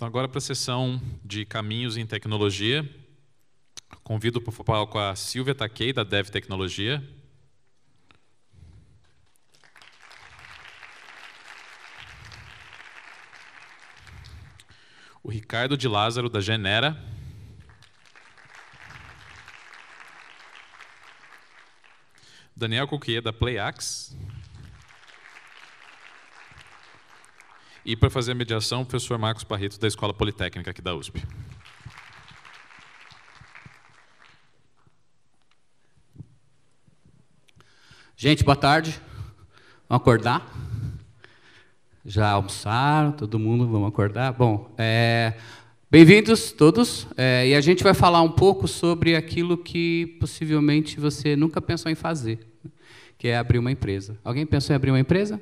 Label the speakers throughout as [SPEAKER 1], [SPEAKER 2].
[SPEAKER 1] Então, agora para a sessão de caminhos em tecnologia. Convido para o palco a Silvia Takei, da Dev Tecnologia. O Ricardo de Lázaro, da Genera. Daniel Coquier, da Playax. E para fazer a mediação, o professor Marcos Barreto, da Escola Politécnica aqui da USP. Gente, boa tarde. Vamos acordar? Já almoçaram? Todo mundo? Vamos acordar? Bom, é... bem-vindos todos. É... E a gente vai falar um pouco sobre aquilo que possivelmente você nunca pensou em fazer, que é abrir uma empresa. Alguém pensou em abrir uma empresa?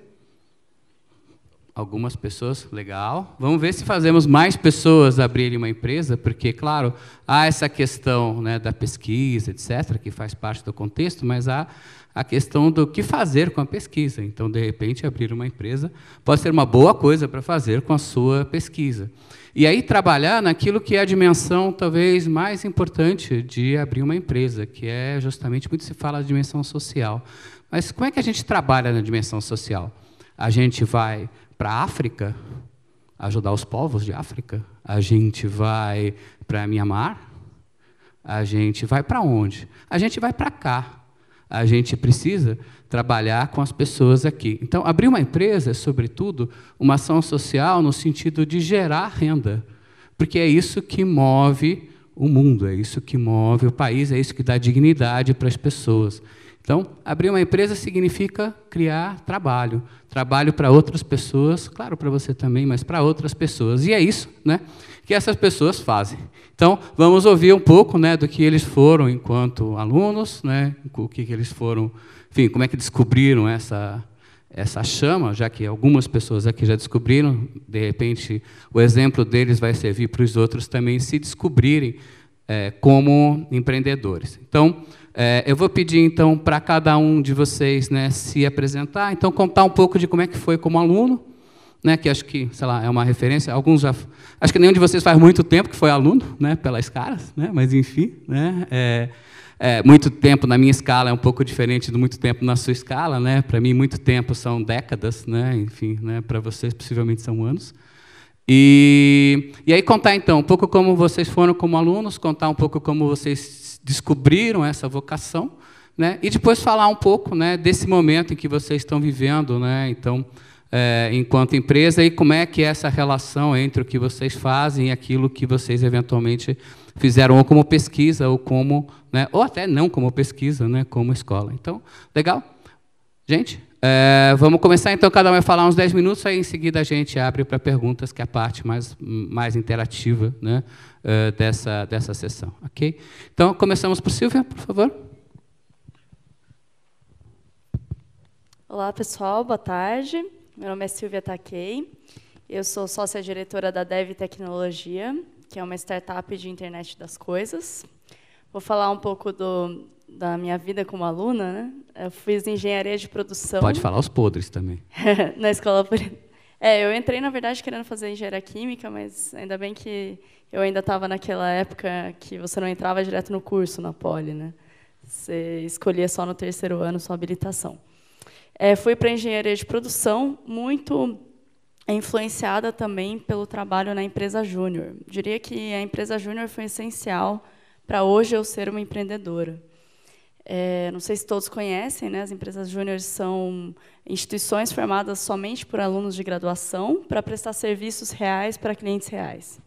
[SPEAKER 1] algumas pessoas, legal. Vamos ver se fazemos mais pessoas abrirem uma empresa, porque, claro, há essa questão né, da pesquisa, etc., que faz parte do contexto, mas há a questão do que fazer com a pesquisa. Então, de repente, abrir uma empresa pode ser uma boa coisa para fazer com a sua pesquisa. E aí trabalhar naquilo que é a dimensão talvez mais importante de abrir uma empresa, que é justamente muito se fala de dimensão social. Mas como é que a gente trabalha na dimensão social? A gente vai para a África, ajudar os povos de África, a gente vai para Mianmar, a gente vai para onde? A gente vai para cá. A gente precisa trabalhar com as pessoas aqui. Então, abrir uma empresa é, sobretudo, uma ação social no sentido de gerar renda, porque é isso que move o mundo, é isso que move o país, é isso que dá dignidade para as pessoas. Então, abrir uma empresa significa criar trabalho. Trabalho para outras pessoas, claro, para você também, mas para outras pessoas. E é isso né, que essas pessoas fazem. Então, vamos ouvir um pouco né, do que eles foram enquanto alunos, né, o que, que eles foram, enfim, como é que descobriram essa, essa chama, já que algumas pessoas aqui já descobriram, de repente o exemplo deles vai servir para os outros também se descobrirem é, como empreendedores. Então, é, eu vou pedir então para cada um de vocês né, se apresentar, então contar um pouco de como é que foi como aluno, né, que acho que, sei lá, é uma referência. Alguns já, acho que nenhum de vocês faz muito tempo que foi aluno, né, pelas caras, né, mas enfim, né, é, é, muito tempo na minha escala é um pouco diferente do muito tempo na sua escala, né. Para mim, muito tempo são décadas, né, enfim, né, para vocês possivelmente são anos. E, e aí contar então um pouco como vocês foram como alunos, contar um pouco como vocês descobriram essa vocação, né? E depois falar um pouco, né, desse momento em que vocês estão vivendo, né? Então, é, enquanto empresa e como é que é essa relação entre o que vocês fazem e aquilo que vocês eventualmente fizeram ou como pesquisa ou como, né? Ou até não como pesquisa, né? Como escola. Então, legal, gente. É, vamos começar então, cada um vai falar uns 10 minutos, aí em seguida a gente abre para perguntas, que é a parte mais, mais interativa né, é, dessa, dessa sessão. Ok? Então, começamos por Silvia, por
[SPEAKER 2] favor. Olá, pessoal, boa tarde. Meu nome é Silvia Takei. Eu sou sócia-diretora da Dev Tecnologia, que é uma startup de internet das coisas. Vou falar um pouco do, da minha vida como aluna, né? Eu fiz engenharia de produção. Pode falar os podres também. na escola. É, eu entrei, na verdade, querendo fazer engenharia química, mas ainda bem que eu ainda estava naquela época que você não entrava direto no curso na Poli, né? Você escolhia só no terceiro ano sua habilitação. É, fui para engenharia de produção, muito influenciada também pelo trabalho na empresa Júnior. Diria que a empresa Júnior foi essencial para hoje eu ser uma empreendedora. É, não sei se todos conhecem, né? as empresas júnior são instituições formadas somente por alunos de graduação para prestar serviços reais para clientes reais.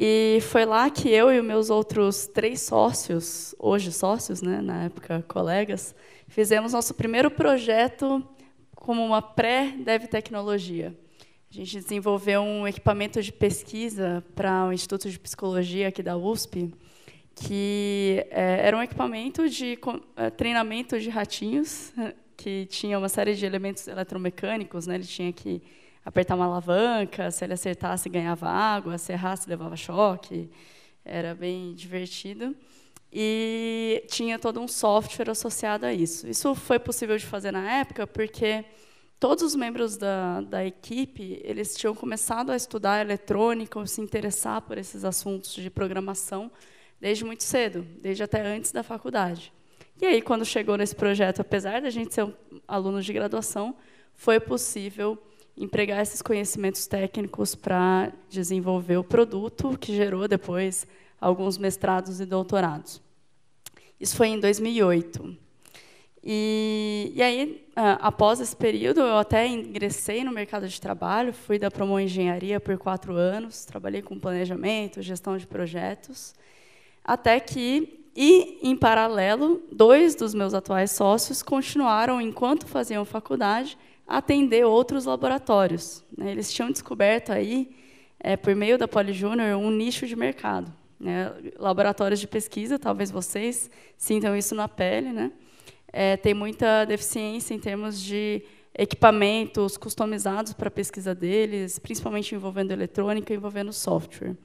[SPEAKER 2] E foi lá que eu e meus outros três sócios, hoje sócios, né? na época colegas, fizemos nosso primeiro projeto como uma pré-dev tecnologia. A gente desenvolveu um equipamento de pesquisa para o Instituto de Psicologia aqui da USP, que é, era um equipamento de é, treinamento de ratinhos, né, que tinha uma série de elementos eletromecânicos, né? ele tinha que apertar uma alavanca, se ele acertasse ganhava água, se errasse levava choque, era bem divertido. E tinha todo um software associado a isso. Isso foi possível de fazer na época porque todos os membros da, da equipe eles tinham começado a estudar eletrônica ou se interessar por esses assuntos de programação desde muito cedo, desde até antes da faculdade. E aí, quando chegou nesse projeto, apesar da gente ser um aluno de graduação, foi possível empregar esses conhecimentos técnicos para desenvolver o produto que gerou depois alguns mestrados e doutorados. Isso foi em 2008. E, e aí, após esse período, eu até ingressei no mercado de trabalho, fui da Promo Engenharia por quatro anos, trabalhei com planejamento, gestão de projetos até que, e em paralelo, dois dos meus atuais sócios continuaram, enquanto faziam faculdade, a atender outros laboratórios. Né? Eles tinham descoberto aí, é, por meio da Poli Júnior, um nicho de mercado. Né? Laboratórios de pesquisa, talvez vocês sintam isso na pele, né? É, tem muita deficiência em termos de equipamentos customizados para a pesquisa deles, principalmente envolvendo eletrônica, envolvendo software.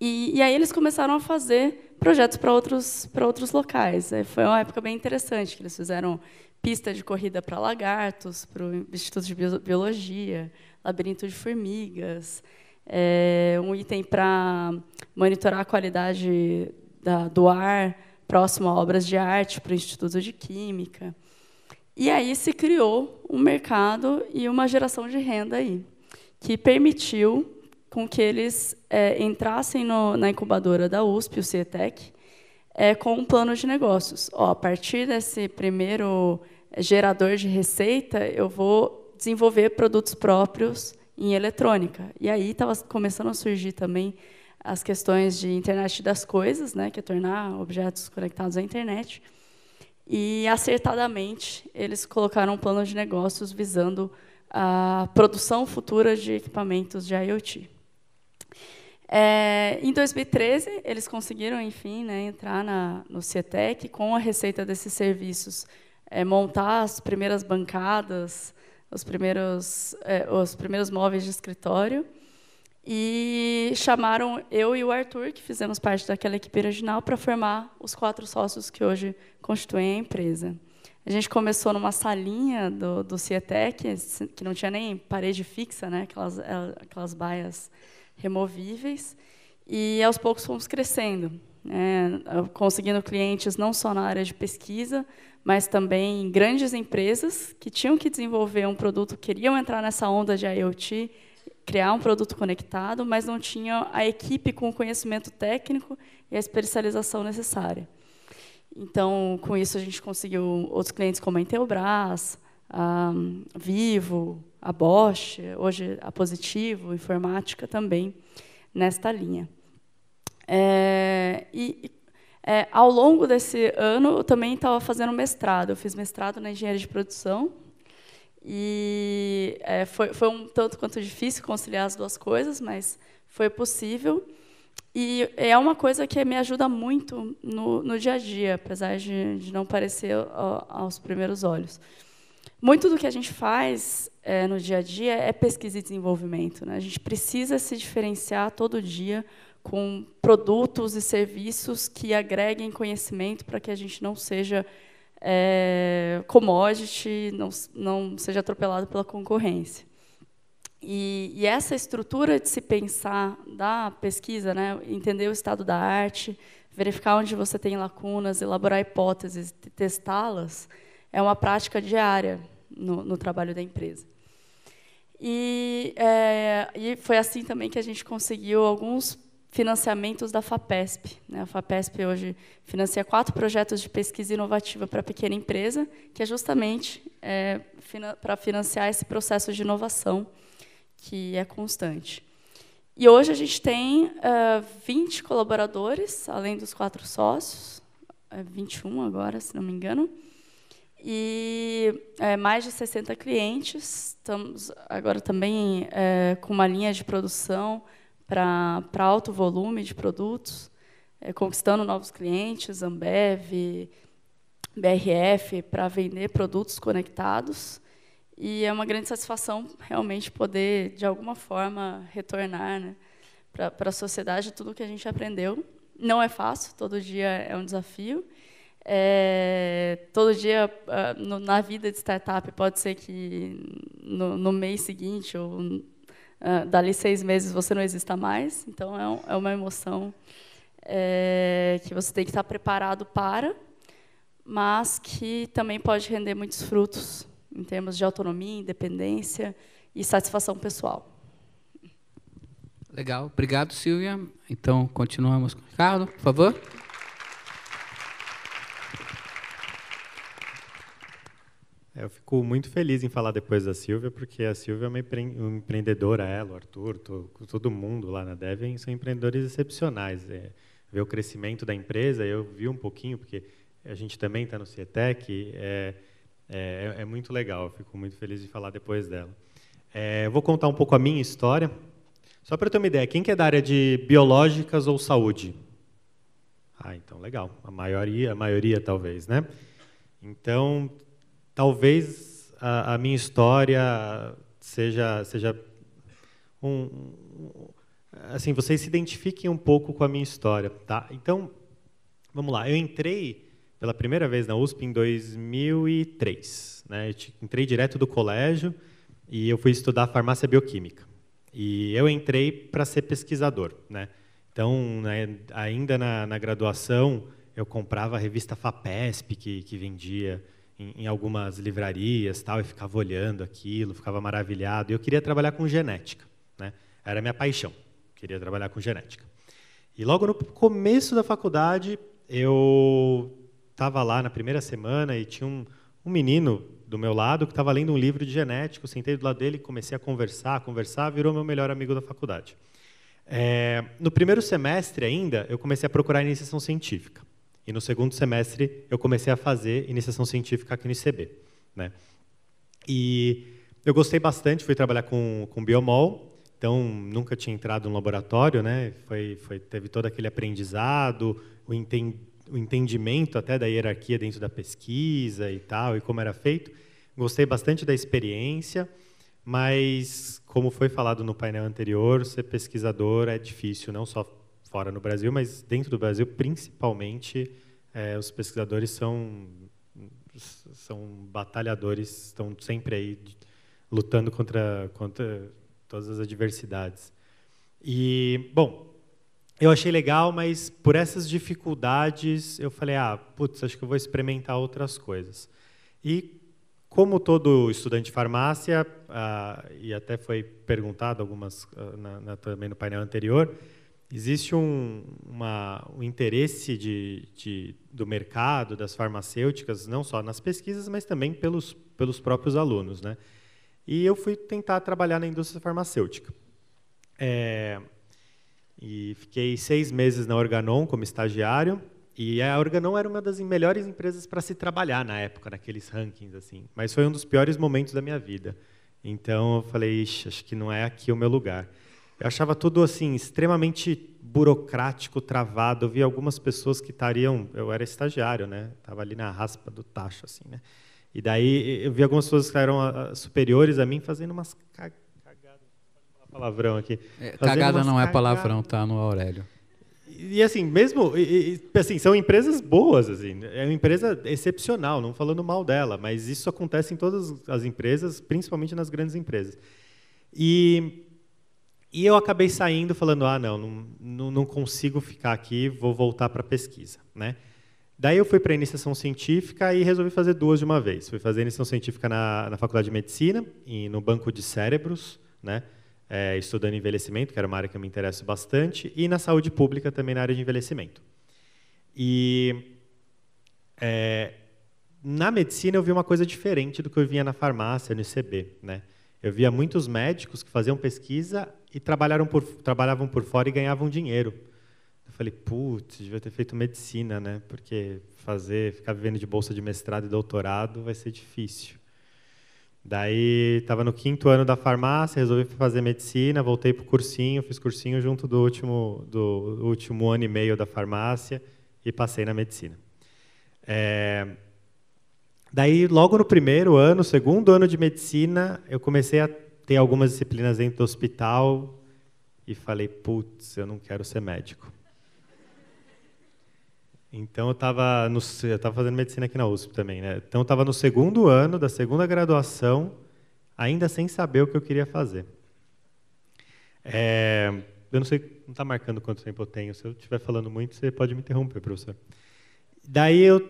[SPEAKER 2] E, e aí eles começaram a fazer projetos para outros, outros locais. É, foi uma época bem interessante, que eles fizeram pista de corrida para lagartos, para o Instituto de Biologia, labirinto de formigas, é, um item para monitorar a qualidade da, do ar próximo a obras de arte para o Instituto de Química. E aí se criou um mercado e uma geração de renda aí, que permitiu com que eles é, entrassem no, na incubadora da USP, o CETEC, é, com um plano de negócios. Ó, a partir desse primeiro gerador de receita, eu vou desenvolver produtos próprios em eletrônica. E aí estava começando a surgir também as questões de internet das coisas, né, que é tornar objetos conectados à internet. E acertadamente eles colocaram um plano de negócios visando a produção futura de equipamentos de IoT. É, em 2013, eles conseguiram, enfim, né, entrar na, no CIETEC com a receita desses serviços, é, montar as primeiras bancadas, os primeiros, é, os primeiros móveis de escritório. E chamaram eu e o Arthur, que fizemos parte daquela equipe original, para formar os quatro sócios que hoje constituem a empresa. A gente começou numa salinha do, do Cietec, que não tinha nem parede fixa, né? aquelas, é, aquelas baias removíveis, e aos poucos fomos crescendo, né, conseguindo clientes não só na área de pesquisa, mas também em grandes empresas que tinham que desenvolver um produto, queriam entrar nessa onda de IoT, criar um produto conectado, mas não tinham a equipe com o conhecimento técnico e a especialização necessária. Então, com isso, a gente conseguiu outros clientes como a Intelbras, a Vivo, a Bosch, hoje a Positivo, informática também, nesta linha. É, e é, ao longo desse ano, eu também estava fazendo mestrado. Eu fiz mestrado na engenharia de produção. E é, foi, foi um tanto quanto difícil conciliar as duas coisas, mas foi possível. E é uma coisa que me ajuda muito no, no dia a dia, apesar de, de não parecer aos primeiros olhos. Muito do que a gente faz é, no dia a dia é pesquisa e desenvolvimento. Né? A gente precisa se diferenciar todo dia com produtos e serviços que agreguem conhecimento para que a gente não seja é, commodity, não, não seja atropelado pela concorrência. E, e, essa estrutura de se pensar da pesquisa, né, entender o estado da arte, verificar onde você tem lacunas, elaborar hipóteses, testá-las, é uma prática diária no, no trabalho da empresa. E, é, e, foi assim também que a gente conseguiu alguns financiamentos da FAPESP. Né? A FAPESP hoje financia quatro projetos de pesquisa inovativa para pequena empresa, que é justamente é, para financiar esse processo de inovação que é constante. E hoje a gente tem uh, é, 20 colaboradores, além dos quatro sócios, 21 é, agora, se não me engano, e é, mais de 60 clientes. Estamos agora também é, com uma linha de produção para alto volume de produtos, é, conquistando novos clientes, Ambev, BRF, para vender produtos conectados. E é uma grande satisfação realmente poder, de alguma forma, retornar né, para a sociedade tudo o que a gente aprendeu. Não é fácil, todo dia é um desafio. É, todo dia, ah, na vida de startup, pode ser que no, no mês seguinte ou ah, dali seis meses você não exista mais. Então, é, um, é uma emoção é, que você tem que estar preparado para, mas que também pode render muitos frutos em termos de autonomia, independência e satisfação pessoal.
[SPEAKER 1] Legal. Obrigado, Silvia.
[SPEAKER 3] Então, continuamos com o Ricardo, por favor. Eu fico muito feliz em falar depois da Silvia, porque a Silvia é uma empreendedora, ela, o Arthur, todo mundo lá na Devem são empreendedores excepcionais. É, ver o crescimento da empresa, eu vi um pouquinho, porque a gente também está no Cietec, é, é, é, é, muito legal, eu fico muito feliz de falar depois dela. É, vou contar um pouco a minha história. Só para ter uma ideia, quem que é da área de biológicas ou saúde? Ah, então legal, a maioria, a maioria talvez, né? Então, talvez a, a, minha história seja seja um, assim vocês se identifiquem um pouco com a minha história tá então vamos lá eu entrei pela primeira vez na USP em 2003 né eu entrei direto do colégio e eu fui estudar farmácia bioquímica e eu entrei para ser pesquisador né então né, ainda na, na graduação eu comprava a revista Fapesp que, que vendia em, em, algumas livrarias tal, e ficava olhando aquilo, ficava maravilhado. E eu queria trabalhar com genética. Né? Era a minha paixão, queria trabalhar com genética. E logo no começo da faculdade, eu estava lá na primeira semana e tinha um, um menino do meu lado que estava lendo um livro de genética. Eu sentei do lado dele, comecei a conversar, a conversar, virou meu melhor amigo da faculdade. É, no primeiro semestre ainda, eu comecei a procurar iniciação científica. E no segundo semestre eu comecei a fazer iniciação científica aqui no ICB. Né? E eu gostei bastante, fui trabalhar com, com biomol, então nunca tinha entrado no laboratório, né? Foi, foi teve todo aquele aprendizado, o, enten, o entendimento até da hierarquia dentro da pesquisa e tal, e como era feito. Gostei bastante da experiência, mas como foi falado no painel anterior, ser pesquisador é difícil, não só fora no Brasil, mas dentro do Brasil, principalmente, é, os pesquisadores são, são batalhadores, estão sempre aí lutando contra, contra todas as adversidades. E, bom, eu achei legal, mas por essas dificuldades eu falei, ah, putz, acho que eu vou experimentar outras coisas. E como todo estudante de farmácia, ah, e até foi perguntado algumas ah, na, na, também no painel anterior, Existe um, uma, um interesse de, de, do mercado, das farmacêuticas, não só nas pesquisas, mas também pelos, pelos próprios alunos. Né? E eu fui tentar trabalhar na indústria farmacêutica. É, e fiquei seis meses na Organon como estagiário. E a Organon era uma das melhores empresas para se trabalhar na época, naqueles rankings. assim. Mas foi um dos piores momentos da minha vida. Então eu falei, acho que não é aqui o meu lugar. Eu achava tudo assim extremamente burocrático, travado. Eu vi algumas pessoas que estariam, eu era estagiário, né? Tava ali na raspa do tacho assim, né? E daí eu vi algumas pessoas que eram ah, ah, superiores a mim fazendo umas cagadas, palavrão aqui. É, cagada não é palavrão, tá no Aurélio. E, assim, mesmo, e, assim, são empresas boas, assim, é uma empresa excepcional, não falando mal dela, mas isso acontece em todas as empresas, principalmente nas grandes empresas. E e eu acabei saindo falando, ah, não, não, não consigo ficar aqui, vou voltar para a pesquisa. Né? Daí eu fui para a iniciação científica e resolvi fazer duas de uma vez. Fui fazer iniciação científica na, na Faculdade de Medicina e no Banco de Cérebros, né? É, estudando envelhecimento, que era uma área que eu me interesso bastante, e na saúde pública também na área de envelhecimento. E é, na medicina eu vi uma coisa diferente do que eu via na farmácia, no ICB. Né? Eu via muitos médicos que faziam pesquisa e trabalharam por, trabalhavam por fora e ganhavam dinheiro. Eu falei, putz, devia ter feito medicina, né? Porque fazer, ficar vivendo de bolsa de mestrado e doutorado vai ser difícil. Daí estava no quinto ano da farmácia, resolvi fazer medicina, voltei para o cursinho, fiz cursinho junto do último, do último ano e meio da farmácia e passei na medicina. É... Daí, logo no primeiro ano, segundo ano de medicina, eu comecei a tem algumas disciplinas dentro do hospital e falei, putz, eu não quero ser médico. Então eu estava eu tava fazendo medicina aqui na USP também, né? Então eu estava no segundo ano da segunda graduação, ainda sem saber o que eu queria fazer. É, eu não sei, não está marcando quanto tempo eu tenho. Se eu estiver falando muito, você pode me interromper, professor. Daí eu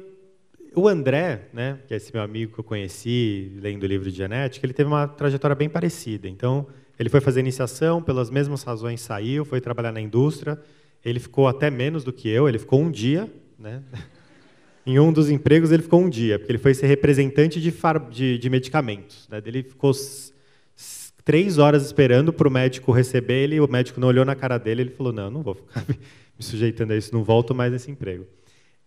[SPEAKER 3] o André, né, que é esse meu amigo que eu conheci lendo o livro de genética, ele teve uma trajetória bem parecida. Então, ele foi fazer iniciação, pelas mesmas razões saiu, foi trabalhar na indústria. Ele ficou até menos do que eu, ele ficou um dia, né? em um dos empregos ele ficou um dia, porque ele foi ser representante de, far... de, de medicamentos. Né? Ele ficou três horas esperando para o médico receber ele, o médico não olhou na cara dele, ele falou, não, não vou ficar me sujeitando a isso, não volto mais nesse emprego.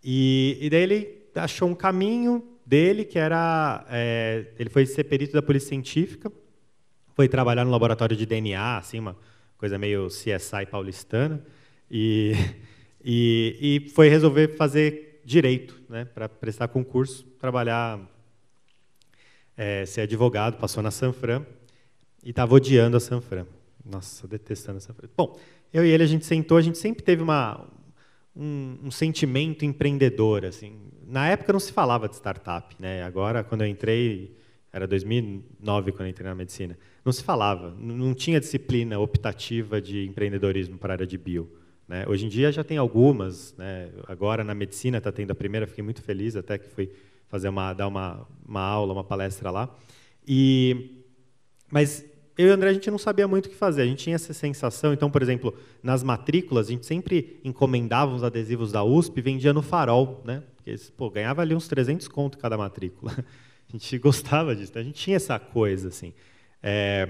[SPEAKER 3] E, e daí ele achou um caminho dele, que era. É, ele foi ser perito da polícia científica, foi trabalhar no laboratório de DNA, assim, uma coisa meio CSI paulistana, e, e, e foi resolver fazer direito, né, para prestar concurso, trabalhar, é, ser advogado, passou na Sanfran, e estava odiando a Sanfran. Nossa, detestando a Sanfran. Bom, eu e ele, a gente sentou, a gente sempre teve uma, um, um, sentimento empreendedor. Assim. Na época não se falava de startup. Né? Agora, quando eu entrei, era 2009 quando eu entrei na medicina, não se falava. Não tinha disciplina optativa de empreendedorismo para a área de bio. Né? Hoje em dia já tem algumas. Né? Agora, na medicina, está tendo a primeira. Fiquei muito feliz até que fui fazer uma, dar uma, uma aula, uma palestra lá. E, mas eu e o André, a gente não sabia muito o que fazer. A gente tinha essa sensação. Então, por exemplo, nas matrículas, a gente sempre encomendava os adesivos da USP e vendia no farol, né? Porque, pô, ganhava ali uns 300 conto cada matrícula. A gente gostava disso. Né? A gente tinha essa coisa, assim. É,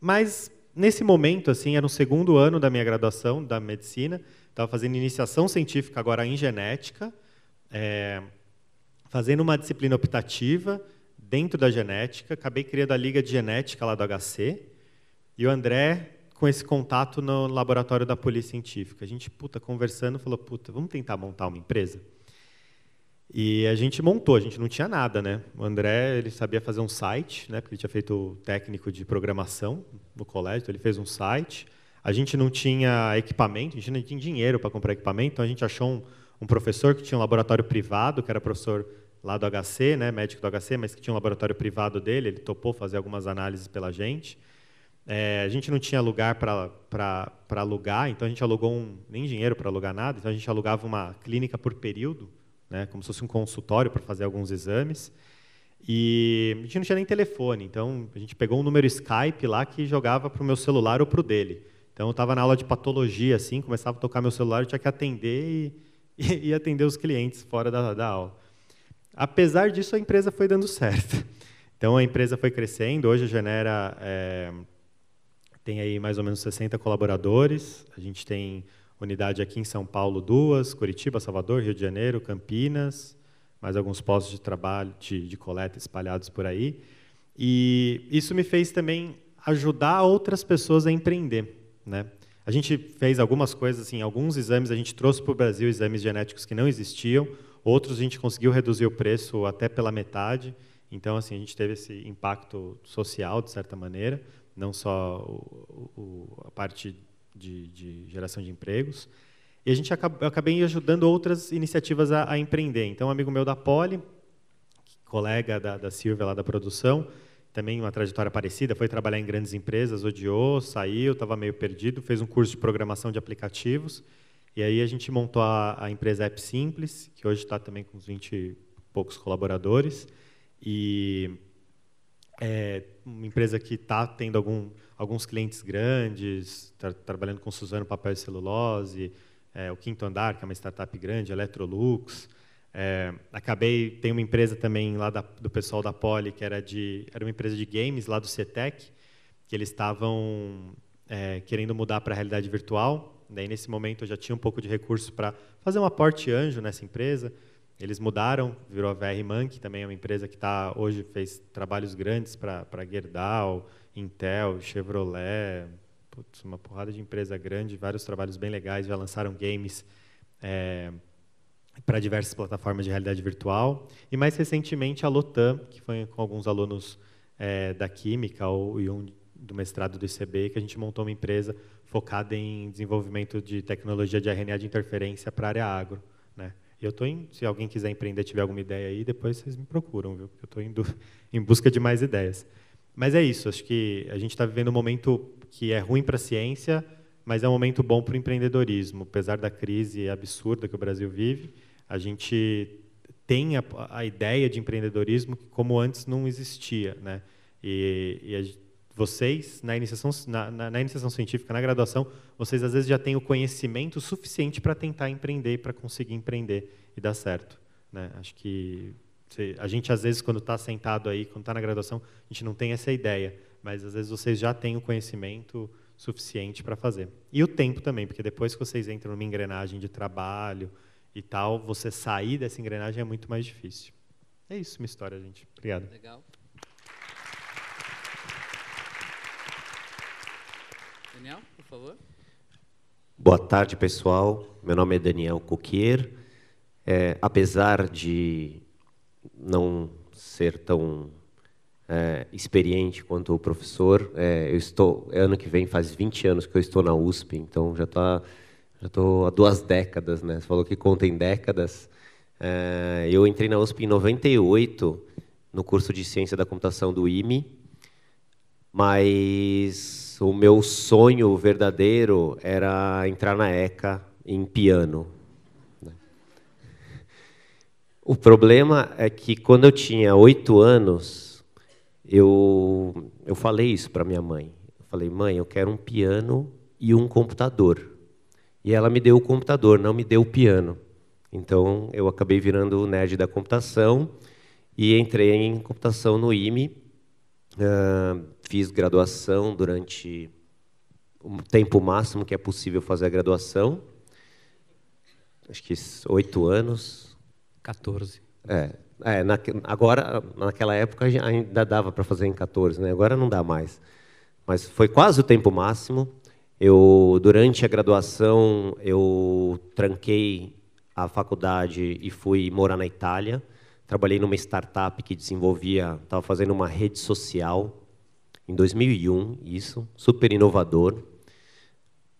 [SPEAKER 3] mas, nesse momento, assim, era no segundo ano da minha graduação da medicina. Estava fazendo iniciação científica agora em genética. É, fazendo uma disciplina optativa dentro da genética, acabei criando a liga de genética lá do HC, e o André com esse contato no laboratório da Polícia Científica. A gente, puta, conversando, falou, puta, vamos tentar montar uma empresa? E a gente montou, a gente não tinha nada, né? O André, ele sabia fazer um site, né? Porque ele tinha feito técnico de programação no colégio, então ele fez um site. A gente não tinha equipamento, a gente não tinha dinheiro para comprar equipamento, então a gente achou um, um professor que tinha um laboratório privado, que era professor lá do HC, né, médico do HC, mas que tinha um laboratório privado dele, ele topou fazer algumas análises pela gente. É, a gente não tinha lugar para alugar, então a gente alugou um, nem dinheiro para alugar nada, então a gente alugava uma clínica por período, né, como se fosse um consultório para fazer alguns exames. E a gente não tinha nem telefone, então a gente pegou um número Skype lá que jogava para o meu celular ou para o dele. Então eu estava na aula de patologia, assim, começava a tocar meu celular, eu tinha que atender e, e, e atender os clientes fora da, da aula. Apesar disso, a empresa foi dando certo. Então, a empresa foi crescendo. Hoje, genera é, tem aí mais ou menos 60 colaboradores. A gente tem unidade aqui em São Paulo, duas, Curitiba, Salvador, Rio de Janeiro, Campinas, mais alguns postos de trabalho, de, de coleta espalhados por aí. E isso me fez também ajudar outras pessoas a empreender, né? A gente fez algumas coisas, assim, alguns exames a gente trouxe para o Brasil exames genéticos que não existiam. Outros a gente conseguiu reduzir o preço até pela metade. Então, assim, a gente teve esse impacto social, de certa maneira, não só o, o, a parte de, de, geração de empregos. E a gente acaba, acabei ajudando outras iniciativas a, a, empreender. Então, um amigo meu da Poli, colega da, da Silvia lá da produção, também uma trajetória parecida, foi trabalhar em grandes empresas, odiou, saiu, estava meio perdido, fez um curso de programação de aplicativos e aí a gente montou a, a empresa App Simples, que hoje está também com uns 20 e poucos colaboradores. E é uma empresa que está tendo algum, alguns clientes grandes, tá, trabalhando com Suzano Papel e Celulose, é, o Quinto Andar, que é uma startup grande, Electrolux. É, acabei, tem uma empresa também lá da, do pessoal da Poli, que era, de, era uma empresa de games lá do CETEC, que eles estavam é, querendo mudar para a realidade virtual. Daí, nesse momento, eu já tinha um pouco de recurso para fazer um aporte anjo nessa empresa. Eles mudaram, virou a VR Man, que também é uma empresa que tá, hoje fez trabalhos grandes para Gerdau, Intel, Chevrolet, putz, uma porrada de empresa grande, vários trabalhos bem legais, já lançaram games é, eh, para diversas plataformas de realidade virtual. E mais recentemente a Lotan, que foi com alguns alunos é, da Química ou, e um do mestrado do ICB, que a gente montou uma empresa focada em desenvolvimento de tecnologia de RNA de interferência para a área agro. Né? eu estou se alguém quiser empreender, tiver alguma ideia aí, depois vocês me procuram, viu? Eu estou indo em busca de mais ideias. Mas é isso, acho que a gente está vivendo um momento que é ruim para a ciência, mas é um momento bom para o empreendedorismo. Apesar da crise absurda que o Brasil vive, a gente tem a, a ideia de empreendedorismo como antes não existia. Né? E, e vocês, na iniciação, na, na, na iniciação científica, na graduação, vocês às vezes já têm o conhecimento suficiente para tentar empreender, para conseguir empreender e dar certo. Né? Acho que a gente, às vezes, quando está sentado aí, quando está na graduação, a gente não tem essa ideia, mas às vezes vocês já têm o conhecimento suficiente para fazer. E o tempo também, porque depois que vocês entram numa engrenagem de trabalho e tal, você sair dessa engrenagem é muito mais difícil. É isso, minha história, gente. Obrigado. Legal.
[SPEAKER 1] Daniel, por favor.
[SPEAKER 4] Boa tarde, pessoal. Meu nome é Daniel Coquier. É, apesar de não ser tão é, experiente quanto o professor, é, eu estou é ano que vem faz 20 anos que eu estou na USP, então já tá já estou há duas décadas, né? Você falou que conta em décadas. É, eu entrei na USP em 98 no curso de ciência da computação do IME, mas o meu sonho verdadeiro era entrar na ECA em piano. Né? O problema é que quando eu tinha oito anos, eu, eu falei isso para minha mãe. Eu falei, mãe, eu quero um piano e um computador. E ela me deu o computador, não me deu o piano. Então eu acabei virando o nerd da computação e entrei em computação no IME fiz graduação durante o tempo máximo que é possível fazer a graduação. Acho que oito anos. 14. É. é na, agora, naquela época, ainda dava para fazer em 14, né? agora não dá mais. Mas foi quase o tempo máximo. Eu, durante a graduação, eu tranquei a faculdade e fui morar na Itália. Trabalhei numa startup que desenvolvia, estava fazendo uma rede social em 2001, isso, super inovador.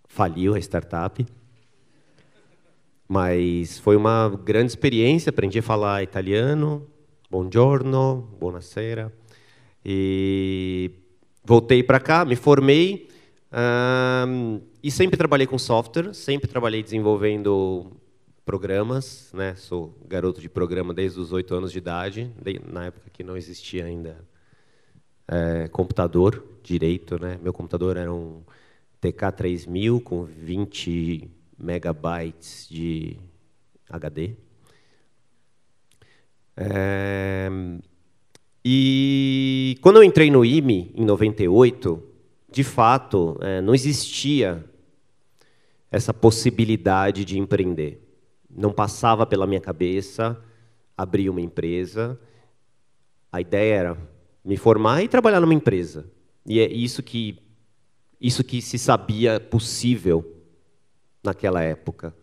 [SPEAKER 4] Faliu a startup. Mas foi uma grande experiência, aprendi a falar italiano, buongiorno, buonasera. E voltei para cá, me formei e sempre trabalhei com software, sempre trabalhei desenvolvendo programas, né? Sou garoto de programa desde os oito anos de idade, na época que não existia ainda é, computador direito, né? Meu computador era um TK3000 com 20 megabytes de HD. É, e quando eu entrei no IME em 98, de fato, é, não existia essa possibilidade de empreender. Não passava pela minha cabeça abrir uma empresa. A ideia era me formar e trabalhar numa empresa. E é isso que isso que se sabia possível naquela época.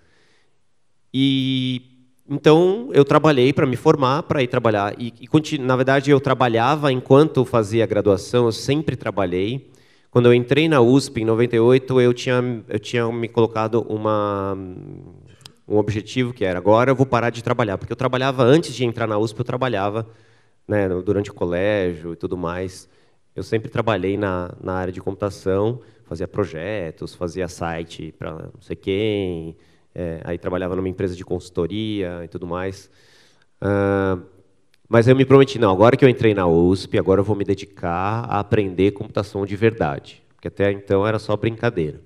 [SPEAKER 4] E então eu trabalhei para me formar, para ir trabalhar e, e na verdade eu trabalhava enquanto fazia a graduação, eu sempre trabalhei. Quando eu entrei na USP em 98, eu tinha eu tinha me colocado uma um objetivo que era agora eu vou parar de trabalhar, porque eu trabalhava antes de entrar na USP, eu trabalhava né, durante o colégio e tudo mais. Eu sempre trabalhei na, na área de computação, fazia projetos, fazia site para não sei quem, é, aí trabalhava numa empresa de consultoria e tudo mais. Uh, mas eu me prometi, não, agora que eu entrei na USP, agora eu vou me dedicar a aprender computação de verdade, porque até então era só brincadeira.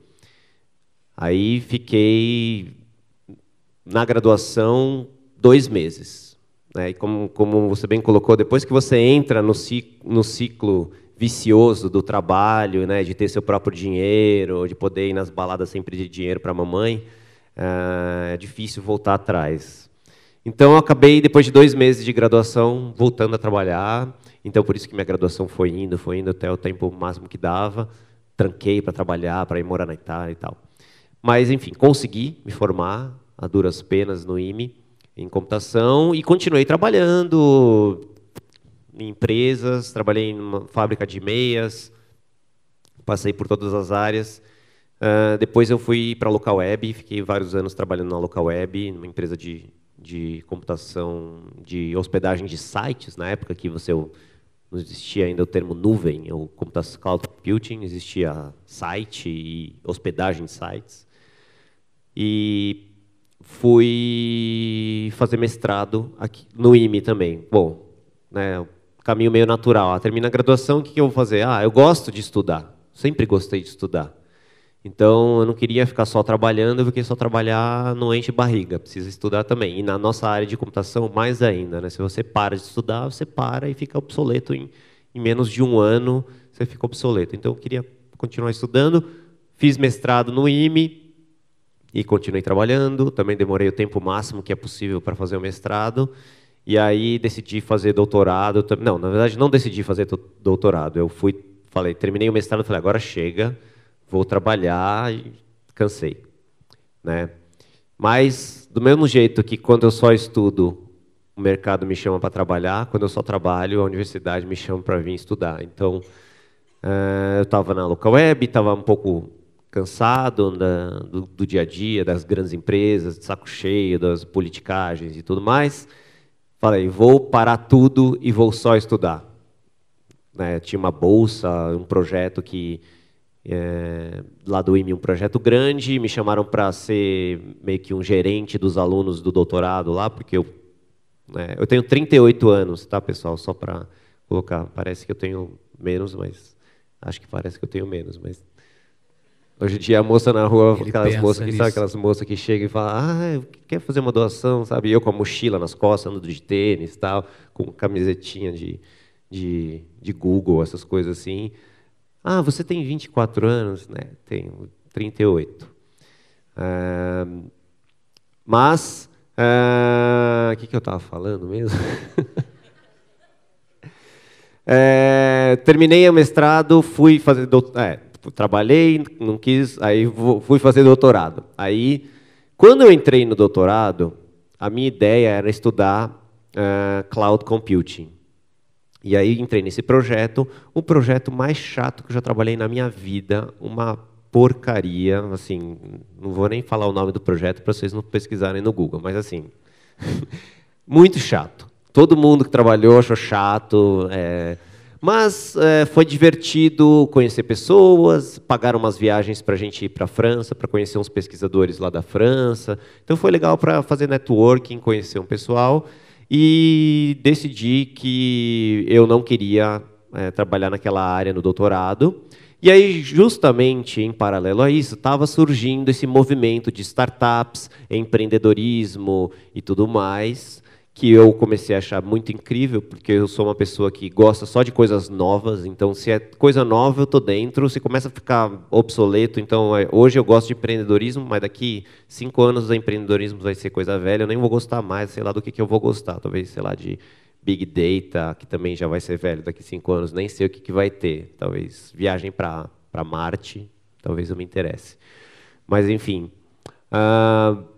[SPEAKER 4] Aí fiquei na graduação dois meses. Né? E como, como você bem colocou, depois que você entra no ciclo, no ciclo vicioso do trabalho, né, de ter seu próprio dinheiro, de poder ir nas baladas sempre de dinheiro para a mamãe, ah, é difícil voltar atrás. Então, eu acabei, depois de dois meses de graduação, voltando a trabalhar. Então, por isso que minha graduação foi indo, foi indo até o tempo máximo que dava. Tranquei para trabalhar, para ir morar na Itália e tal. Mas, enfim, consegui me formar, a duras penas no IME, em computação, e continuei trabalhando em empresas, trabalhei em uma fábrica de meias, passei por todas as áreas. Uh, depois eu fui para a Local Web, fiquei vários anos trabalhando na Local Web, numa empresa de, de computação, de hospedagem de sites, na época que você não existia ainda o termo nuvem, ou computação cloud computing, existia site e hospedagem de sites. E fui fazer mestrado aqui no IME também. Bom, né, caminho meio natural. Ah, termina a graduação, o que, eu vou fazer? Ah, eu gosto de estudar. Sempre gostei de estudar. Então, eu não queria ficar só trabalhando, porque só trabalhar não enche barriga, precisa estudar também. E na nossa área de computação, mais ainda. Né? Se você para de estudar, você para e fica obsoleto. Em, em menos de um ano, você fica obsoleto. Então, eu queria continuar estudando. Fiz mestrado no IME, e continuei trabalhando. Também demorei o tempo máximo que é possível para fazer o mestrado. E aí decidi fazer doutorado. Não, na verdade não decidi fazer doutorado. Eu fui, falei, terminei o mestrado, falei, agora chega, vou trabalhar e cansei, né? Mas do mesmo jeito que quando eu só estudo, o mercado me chama para trabalhar, quando eu só trabalho, a universidade me chama para vir estudar. Então, eh, eu estava na local web, estava um pouco cansado da, do, do, dia a dia, das grandes empresas, de saco cheio, das politicagens e tudo mais, falei, vou parar tudo e vou só estudar. Né, tinha uma bolsa, um projeto que é, lá do IME um projeto grande, me chamaram para ser meio que um gerente dos alunos do doutorado lá, porque eu, né, eu tenho 38 anos, tá, pessoal? Só para colocar, parece que eu tenho menos, mas acho que parece que eu tenho menos, mas Hoje em dia a moça na rua, Ele aquelas moças, que, sabe, aquelas moças que chegam e falam, ah, quer fazer uma doação, sabe? Eu com a mochila nas costas, andando de tênis tal, com camisetinha de, de, de Google, essas coisas assim. Ah, você tem 24 anos, né? Tenho 38. Ah, eh, mas, eh, o ah, que, que eu estava falando mesmo? é, terminei o mestrado, fui fazer... Doutor, é, trabalhei, não quis, aí fui fazer doutorado. Aí, quando eu entrei no doutorado, a minha ideia era estudar uh, cloud computing. E aí entrei nesse projeto, o projeto mais chato que eu já trabalhei na minha vida, uma porcaria, assim, não vou nem falar o nome do projeto para vocês não pesquisarem no Google, mas assim, muito chato. Todo mundo que trabalhou achou chato, é, mas é, foi divertido conhecer pessoas, pagaram umas viagens para a gente ir para a França, para conhecer uns pesquisadores lá da França. Então foi legal para fazer networking, conhecer um pessoal. E decidi que eu não queria é, trabalhar naquela área no doutorado. E aí, justamente em paralelo a isso, estava surgindo esse movimento de startups, empreendedorismo e tudo mais que eu comecei a achar muito incrível, porque eu sou uma pessoa que gosta só de coisas novas, então se é coisa nova eu tô dentro, se começa a ficar obsoleto, então é, hoje eu gosto de empreendedorismo, mas daqui cinco anos o empreendedorismo vai ser coisa velha, eu nem vou gostar mais, sei lá do que, que eu vou gostar, talvez, sei lá, de Big Data, que também já vai ser velho daqui cinco anos, nem sei o que, que vai ter, talvez viagem para Marte, talvez eu me interesse. Mas, enfim... Uh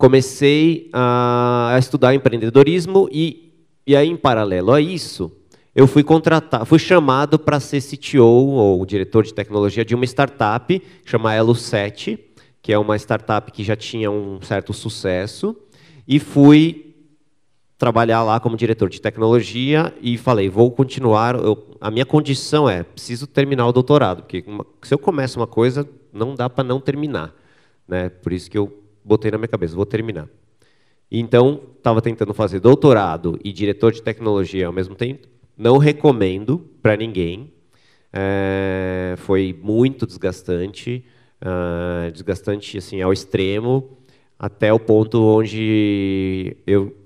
[SPEAKER 4] comecei a, a estudar empreendedorismo e, e aí, em paralelo a isso, eu fui contratado, fui chamado para ser CTO ou diretor de tecnologia de uma startup chamada Elo7, que é uma startup que já tinha um certo sucesso, e fui trabalhar lá como diretor de tecnologia e falei, vou continuar, eu, a minha condição é, preciso terminar o doutorado, porque uma, se eu começo uma coisa, não dá para não terminar, né? Por isso que eu botei na minha cabeça, vou terminar. Então, estava tentando fazer doutorado e diretor de tecnologia ao mesmo tempo. Não recomendo para ninguém. É, foi muito desgastante, uh, desgastante assim ao extremo, até o ponto onde eu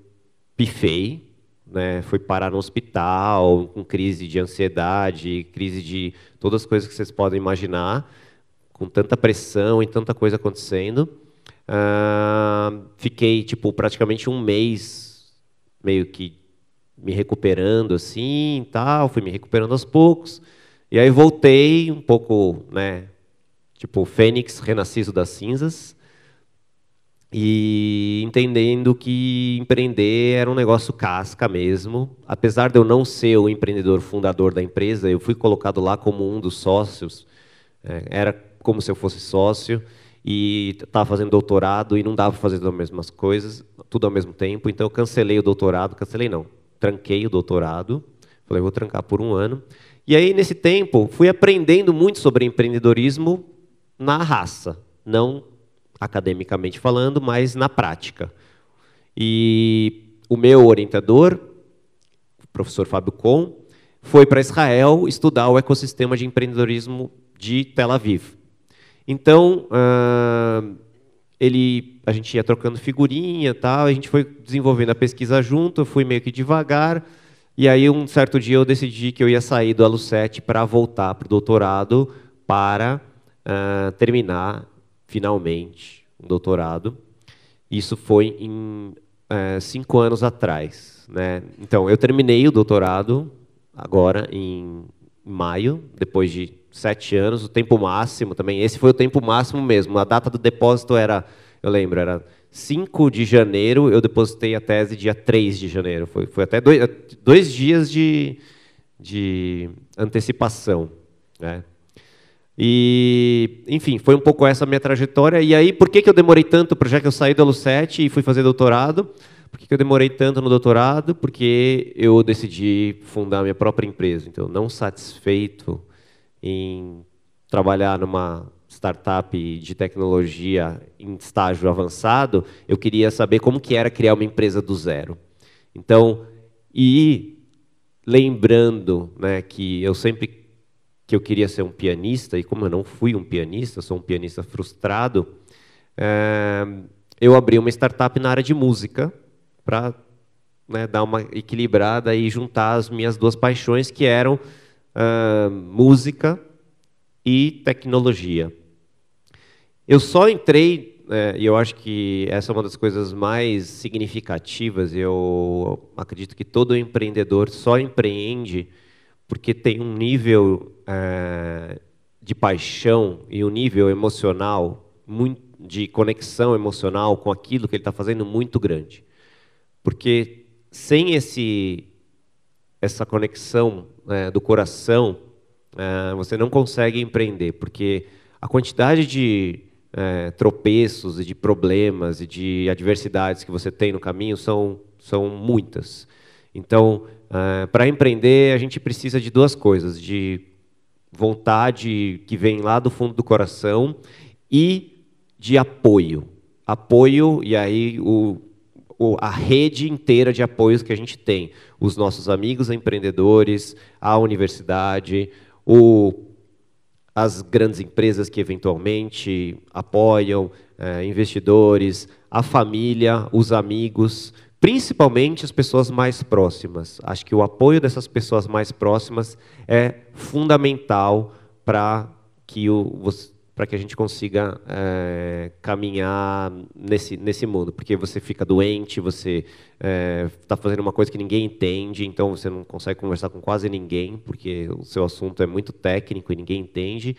[SPEAKER 4] pifei, né? Fui parar no hospital com crise de ansiedade, crise de todas as coisas que vocês podem imaginar, com tanta pressão e tanta coisa acontecendo. Uh, fiquei, tipo, praticamente um mês meio que me recuperando assim tal, fui me recuperando aos poucos. E aí voltei um pouco, né, tipo, fênix renascido das cinzas e entendendo que empreender era um negócio casca mesmo. Apesar de eu não ser o empreendedor fundador da empresa, eu fui colocado lá como um dos sócios, é, era como se eu fosse sócio e estava tá fazendo doutorado e não dava para fazer as mesmas coisas, tudo ao mesmo tempo. Então eu cancelei o doutorado, cancelei não, tranquei o doutorado. Falei, vou trancar por um ano. E aí, nesse tempo, fui aprendendo muito sobre empreendedorismo na raça, não academicamente falando, mas na prática. E o meu orientador, o professor Fábio Com, foi para Israel estudar o ecossistema de empreendedorismo de Tel Aviv. Então, uh, ele, a gente ia trocando figurinha, tal, a gente foi desenvolvendo a pesquisa junto, eu fui meio que devagar, e aí um certo dia eu decidi que eu ia sair do Alu7 para voltar para o doutorado, para uh, terminar, finalmente, um doutorado. Isso foi em uh, cinco anos atrás. Né? Então, eu terminei o doutorado agora em maio, depois de sete anos, o tempo máximo também. Esse foi o tempo máximo mesmo. A data do depósito era, eu lembro, era 5 de janeiro, eu depositei a tese dia 3 de janeiro. Foi, foi até dois, dois dias de, de antecipação. Né? E, enfim, foi um pouco essa a minha trajetória. E aí, por que, que eu demorei tanto, já que eu saí da Lucete e fui fazer doutorado? Por que, que eu demorei tanto no doutorado? Porque eu decidi fundar minha própria empresa. Então, não satisfeito em trabalhar numa startup de tecnologia em estágio avançado, eu queria saber como que era criar uma empresa do zero. Então, e lembrando né, que eu sempre que eu queria ser um pianista, e como eu não fui um pianista, sou um pianista frustrado, é, eu abri uma startup na área de música para né, dar uma equilibrada e juntar as minhas duas paixões, que eram música e tecnologia. Eu só entrei, e é, eu acho que essa é uma das coisas mais significativas, eu acredito que todo empreendedor só empreende porque tem um nível é, de paixão e um nível emocional, de conexão emocional com aquilo que ele está fazendo muito grande. Porque sem esse, essa conexão é, do coração, é, você não consegue empreender, porque a quantidade de é, tropeços e de problemas e de adversidades que você tem no caminho são, são muitas. Então, é, para empreender, a gente precisa de duas coisas: de vontade que vem lá do fundo do coração e de apoio. Apoio, e aí o a rede inteira de apoios que a gente tem. Os nossos amigos empreendedores, a universidade, o, as grandes empresas que eventualmente apoiam, é, investidores, a família, os amigos, principalmente as pessoas mais próximas. Acho que o apoio dessas pessoas mais próximas é fundamental para que o, você para que a gente consiga é, caminhar nesse, nesse mundo. Porque você fica doente, você está eh, é, fazendo uma coisa que ninguém entende, então você não consegue conversar com quase ninguém, porque o seu assunto é muito técnico e ninguém entende.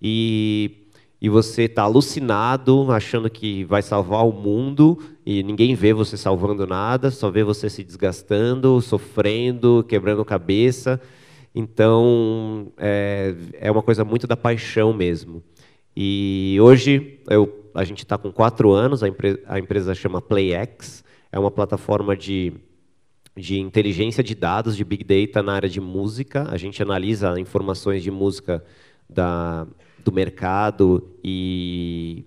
[SPEAKER 4] E, e você está alucinado, achando que vai salvar o mundo, e ninguém vê você salvando nada, só vê você se desgastando, sofrendo, quebrando cabeça. Então, é, é uma coisa muito da paixão mesmo. E hoje eu, a gente está com quatro anos, a, empre, a empresa chama PlayX, é uma plataforma de, de inteligência de dados, de Big Data na área de música. A gente analisa informações de música da, do mercado e,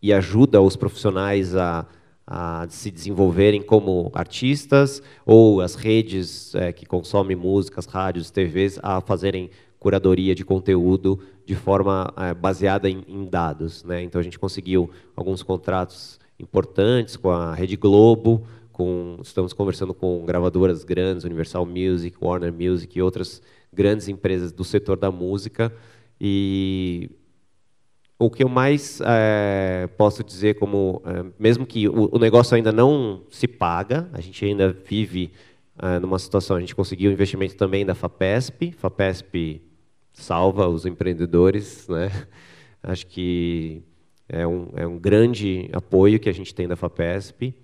[SPEAKER 4] e ajuda os profissionais a a se desenvolverem como artistas ou as redes é, que consomem músicas, rádios, TVs, a fazerem curadoria de conteúdo de forma é, baseada em, em dados. Né? Então a gente conseguiu alguns contratos importantes com a Rede Globo, com, estamos conversando com gravadoras grandes, Universal Music, Warner Music e outras grandes empresas do setor da música. E o que eu mais é, posso dizer, como é, mesmo que o, o, negócio ainda não se paga, a gente ainda vive é, numa situação, a gente conseguiu o investimento também da FAPESP, FAPESP salva os empreendedores, né? Acho que é um, é um grande apoio que a gente tem da FAPESP.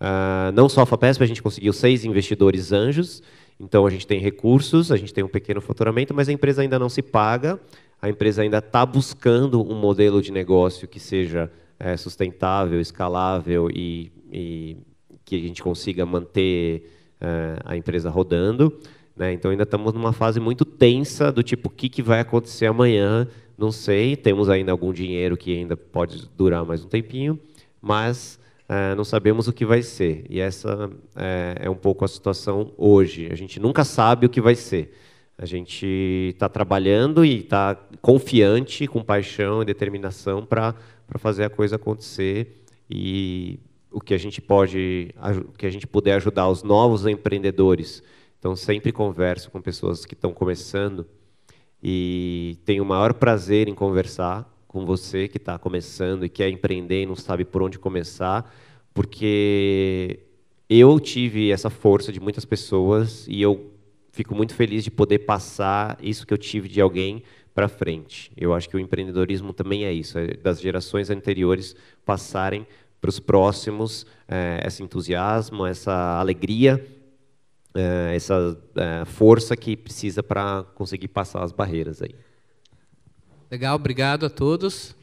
[SPEAKER 4] Uh, não só a FAPESP, a gente conseguiu seis investidores anjos, então a gente tem recursos, a gente tem um pequeno faturamento, mas a empresa ainda não se paga, a empresa ainda está buscando um modelo de negócio que seja é, sustentável, escalável e, e, que a gente consiga manter é, a empresa rodando. Né? Então ainda estamos numa fase muito tensa do tipo o que, que vai acontecer amanhã, não sei. Temos ainda algum dinheiro que ainda pode durar mais um tempinho, mas é, não sabemos o que vai ser. E essa é, é um pouco a situação hoje. A gente nunca sabe o que vai ser. A gente está trabalhando e está confiante, com paixão e determinação para fazer a coisa acontecer e o que a gente pode, o que a gente puder ajudar os novos empreendedores então, sempre converso com pessoas que estão começando e tenho o maior prazer em conversar com você que está começando e quer é empreender e não sabe por onde começar, porque eu tive essa força de muitas pessoas e eu fico muito feliz de poder passar isso que eu tive de alguém para frente. Eu acho que o empreendedorismo também é isso, é das gerações anteriores passarem para os próximos é, esse entusiasmo, essa alegria é, essa é, força que precisa para conseguir passar as barreiras
[SPEAKER 1] aí. Legal, obrigado a todos.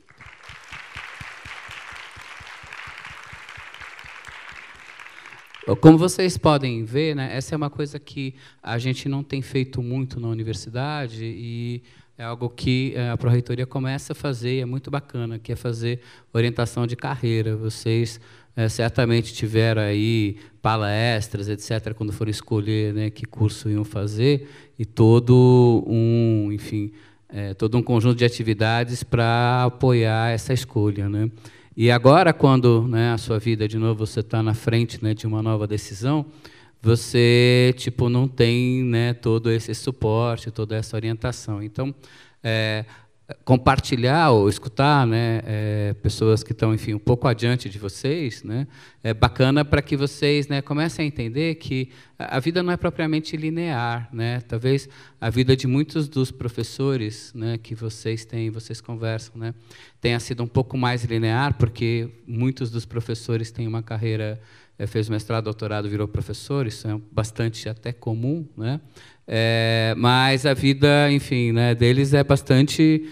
[SPEAKER 1] Como vocês podem ver, né, essa é uma coisa que a gente não tem feito muito na universidade e é algo que é, a Proreitoria começa a fazer e é muito bacana, que é fazer orientação de carreira. Vocês é, certamente tiveram aí palestras, etc., quando foram escolher né, que curso iam fazer, e todo um, enfim, é, todo um conjunto de atividades para apoiar essa escolha. Né? E agora, quando né, a sua vida, de novo, você está na frente né, de uma nova decisão, você tipo não tem né, todo esse suporte, toda essa orientação. Então, é, compartilhar ou escutar né, é, pessoas que estão, enfim, um pouco adiante de vocês, né, é bacana para que vocês né, comecem a entender que a vida não é propriamente linear. Né? Talvez a vida de muitos dos professores né, que vocês têm, vocês conversam, né, tenha sido um pouco mais linear, porque muitos dos professores têm uma carreira, é, fez mestrado, doutorado, virou professor, isso é bastante até comum, né? É, mas a vida, enfim, né, deles é bastante,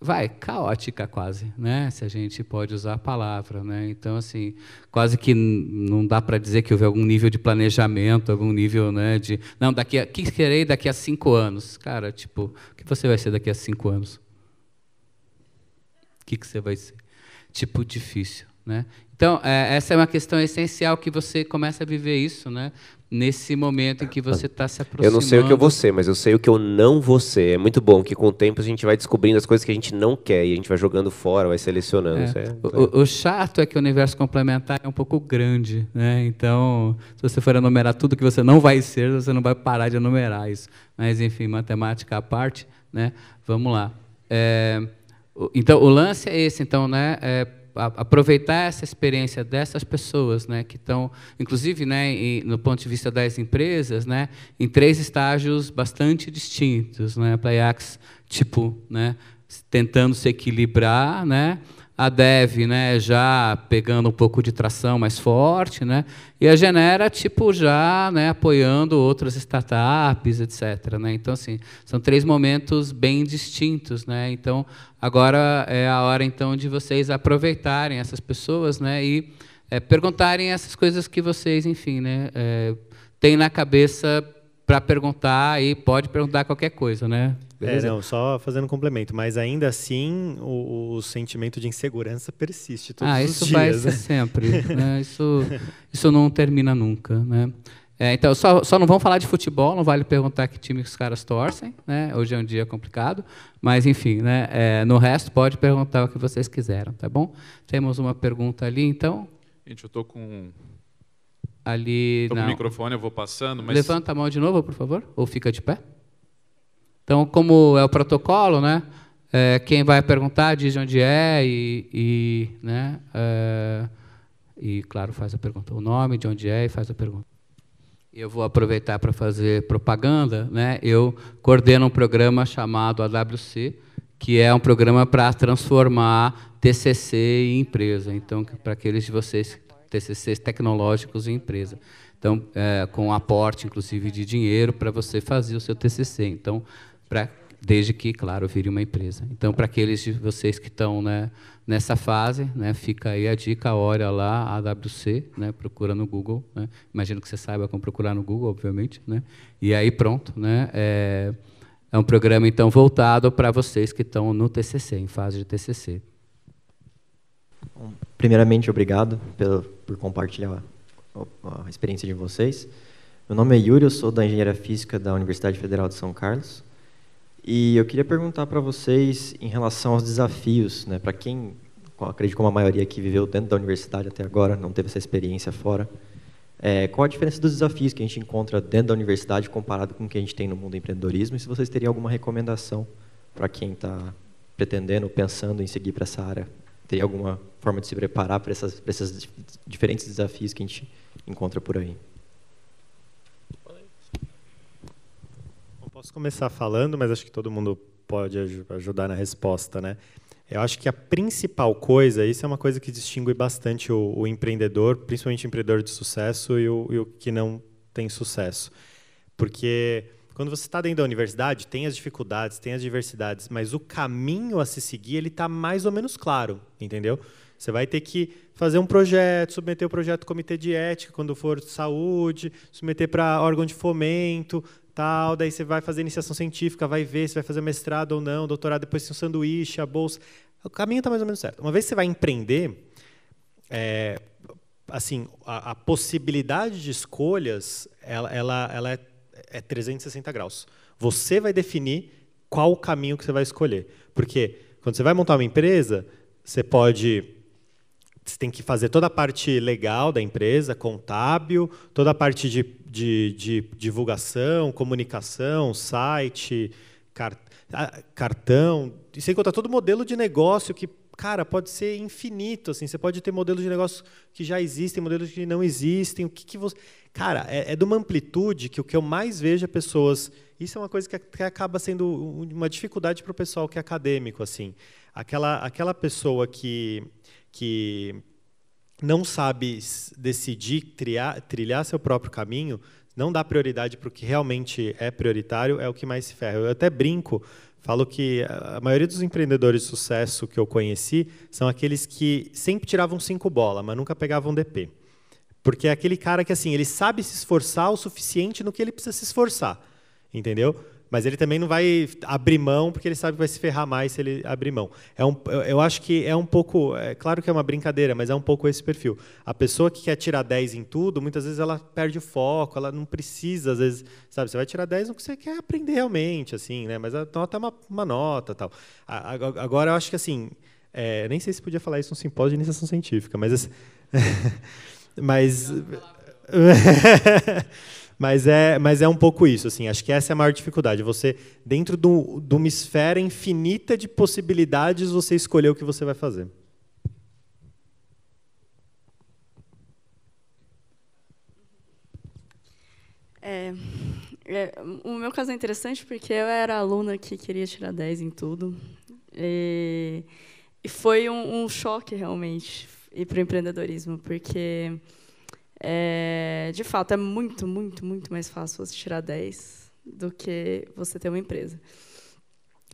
[SPEAKER 1] vai, caótica quase, né? Se a gente pode usar a palavra, né? Então, assim, quase que não dá para dizer que houve algum nível de planejamento, algum nível, né, de, não, daqui a, que querei, daqui a cinco anos? Cara, tipo, o que você vai ser daqui a cinco anos? O que, que você vai ser? Tipo, difícil, né? Então, é, essa é uma questão essencial que você começa a viver isso, né? nesse momento em que você está se aproximando. Eu não sei o que eu vou
[SPEAKER 4] ser, mas eu sei o que eu não vou ser. É muito bom que com o tempo a gente vai descobrindo as coisas que a gente não quer e a gente vai jogando fora, vai selecionando. É. É, é.
[SPEAKER 1] O, o, chato é que o universo complementar é um pouco grande, né? Então, se você for enumerar tudo que você não vai ser, você não vai parar de enumerar isso. Mas, enfim, matemática à parte, né? Vamos lá. É, então, o lance é esse, então, né? É, aproveitar essa experiência dessas pessoas, né, que estão, inclusive, né, no ponto de vista das empresas, né, em três estágios bastante distintos, né, a Playax, tipo, né, tentando se equilibrar, né, a Dev, né, já pegando um pouco de tração mais forte, né, e a Genera, tipo, já, né, apoiando outras startups, etc, né? Então, assim, são três momentos bem distintos, né? Então, agora é a hora então de vocês aproveitarem essas pessoas, né, e é, perguntarem essas coisas que vocês, enfim, né, é,
[SPEAKER 3] têm na cabeça para perguntar e pode perguntar qualquer coisa, né? Beleza? É, não, só fazendo um complemento, mas ainda assim o, o sentimento de insegurança persiste todos ah, os dias. Ah, isso vai né? sempre.
[SPEAKER 1] né? Isso, isso não termina nunca, né? É, então, só, só não vamos falar de futebol, não vale perguntar que time que os caras torcem, né? Hoje é um dia complicado, mas enfim, né? É, no resto pode perguntar o que vocês quiseram, tá bom? Temos uma pergunta ali, então. Gente, eu tô com ali tô não. com o microfone, eu vou passando, mas... Levanta a mão de novo, por favor, ou fica de pé. Então, como é o protocolo, né? É, quem vai perguntar diz onde é e, e né? É, e claro faz a pergunta, o nome, de onde é e faz a pergunta. Eu vou aproveitar para fazer propaganda, né? Eu coordeno um programa chamado AWC, que é um programa para transformar TCC em empresa. Então, para aqueles de vocês TCCs tecnológicos em empresa. Então, é, com aporte, inclusive, de dinheiro para você fazer o seu TCC. Então, desde que, claro, vire uma empresa. Então, para aqueles de vocês que estão né, nessa fase, né, fica aí a dica, olha lá, AWC, né, procura no Google. Né? Imagino que você saiba como procurar no Google, obviamente. Né? E aí, pronto. Né, é, é um programa, então, voltado para vocês que estão no TCC, em fase de TCC.
[SPEAKER 4] Primeiramente, obrigado pelo, por compartilhar a, a experiência de vocês. Meu nome é Yuri, eu sou da Engenharia Física da Universidade Federal de São Carlos. E eu queria perguntar para vocês em relação aos desafios, né? Para quem, acredito como a maioria que viveu dentro da universidade até agora, não teve essa experiência fora, é, qual a diferença dos desafios que a gente encontra dentro da universidade comparado com o que a gente tem no mundo do empreendedorismo? E se vocês teriam alguma recomendação para quem está pretendendo, pensando em seguir para essa área, teria alguma forma de se preparar para, essas, para esses diferentes desafios que a gente encontra por aí?
[SPEAKER 3] Posso começar falando, mas acho que todo mundo pode ajudar na resposta, né? Eu acho que a principal coisa, isso é uma coisa que distingue bastante o, o empreendedor, principalmente o empreendedor de sucesso e o, e o que não tem sucesso. Porque quando você está dentro da universidade, tem as dificuldades, tem as diversidades, mas o caminho a se seguir ele está mais ou menos claro, entendeu? Você vai ter que fazer um projeto, submeter o projeto ao comitê de ética, quando for de saúde, submeter para órgão de fomento, tal, daí você vai fazer iniciação científica, vai ver se vai fazer mestrado ou não, doutorado, depois tem um sanduíche, a bolsa. O caminho está mais ou menos certo. Uma vez que você vai empreender, é, assim, a, a, possibilidade de escolhas, ela, ela, ela é, é 360 graus. Você vai definir qual o caminho que você vai escolher. Porque quando você vai montar uma empresa, você pode você tem que fazer toda a parte legal da empresa, contábil, toda a parte de de, de divulgação, comunicação, site, car, cartão, e sem contar todo modelo de negócio que cara, pode ser infinito. Assim, você pode ter modelos de negócio que já existem, modelos que não existem. O que, que você. Cara, é, é de uma amplitude que o que eu mais vejo é pessoas. Isso é uma coisa que, que acaba sendo uma dificuldade para o pessoal que é acadêmico. assim Aquela, aquela pessoa que, que não sabe decidir, triar, trilhar seu próprio caminho, não dá prioridade para o que realmente é prioritário, é o que mais se ferra. Eu até brinco, falo que a maioria dos empreendedores de sucesso que eu conheci são aqueles que sempre tiravam cinco bolas, mas nunca pegavam DP. Porque é aquele cara que assim, ele sabe se esforçar o suficiente no que ele precisa se esforçar. Entendeu? Mas ele também não vai abrir mão, porque ele sabe que vai se ferrar mais se ele abrir mão. É um, eu acho que é um pouco. É claro que é uma brincadeira, mas é um pouco esse perfil. A pessoa que quer tirar 10 em tudo, muitas vezes ela perde o foco, ela não precisa, às vezes, sabe, você vai tirar 10 no que você quer aprender realmente, assim, né? Mas a nota é uma, uma nota tal. Agora, eu acho que assim. É, nem sei se podia falar isso num simpósio de iniciação científica, mas. mas. Mas é, mas é um pouco isso, assim. Acho que essa é a maior dificuldade. Você, dentro do, de uma esfera infinita de possibilidades, você escolher o que você vai fazer.
[SPEAKER 2] É, é, o meu caso é interessante porque eu era aluna que queria tirar 10 em tudo. E, e foi um, um choque, realmente, para o empreendedorismo, porque é, de fato, é muito, muito, muito mais fácil você tirar 10 do que você ter uma empresa.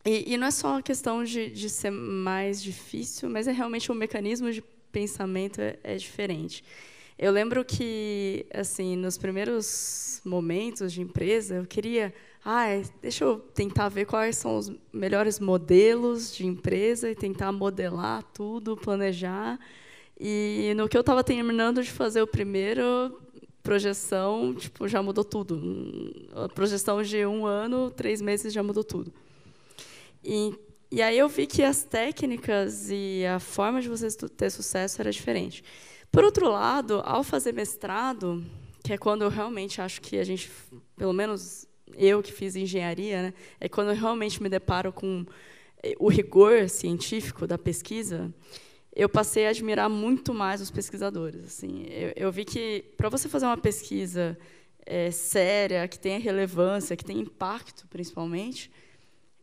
[SPEAKER 2] E, e não é só uma questão de, de, ser mais difícil, mas é realmente o um mecanismo de pensamento é, é diferente. Eu lembro que, assim, nos primeiros momentos de empresa, eu queria, ah, é, deixa eu tentar ver quais são os melhores modelos de empresa e tentar modelar tudo, planejar. E no que eu estava terminando de fazer o primeiro, projeção, tipo, já mudou tudo. A projeção de um ano, três meses, já mudou tudo. E, e aí eu vi que as técnicas e a forma de você ter sucesso era diferente. Por outro lado, ao fazer mestrado, que é quando eu realmente acho que a gente, pelo menos eu que fiz engenharia, né, é quando eu realmente me deparo com eh, o rigor científico da pesquisa, eu passei a admirar muito mais os pesquisadores. Assim, eu, eu vi que para você fazer uma pesquisa é, séria, que tenha relevância, que tenha impacto, principalmente,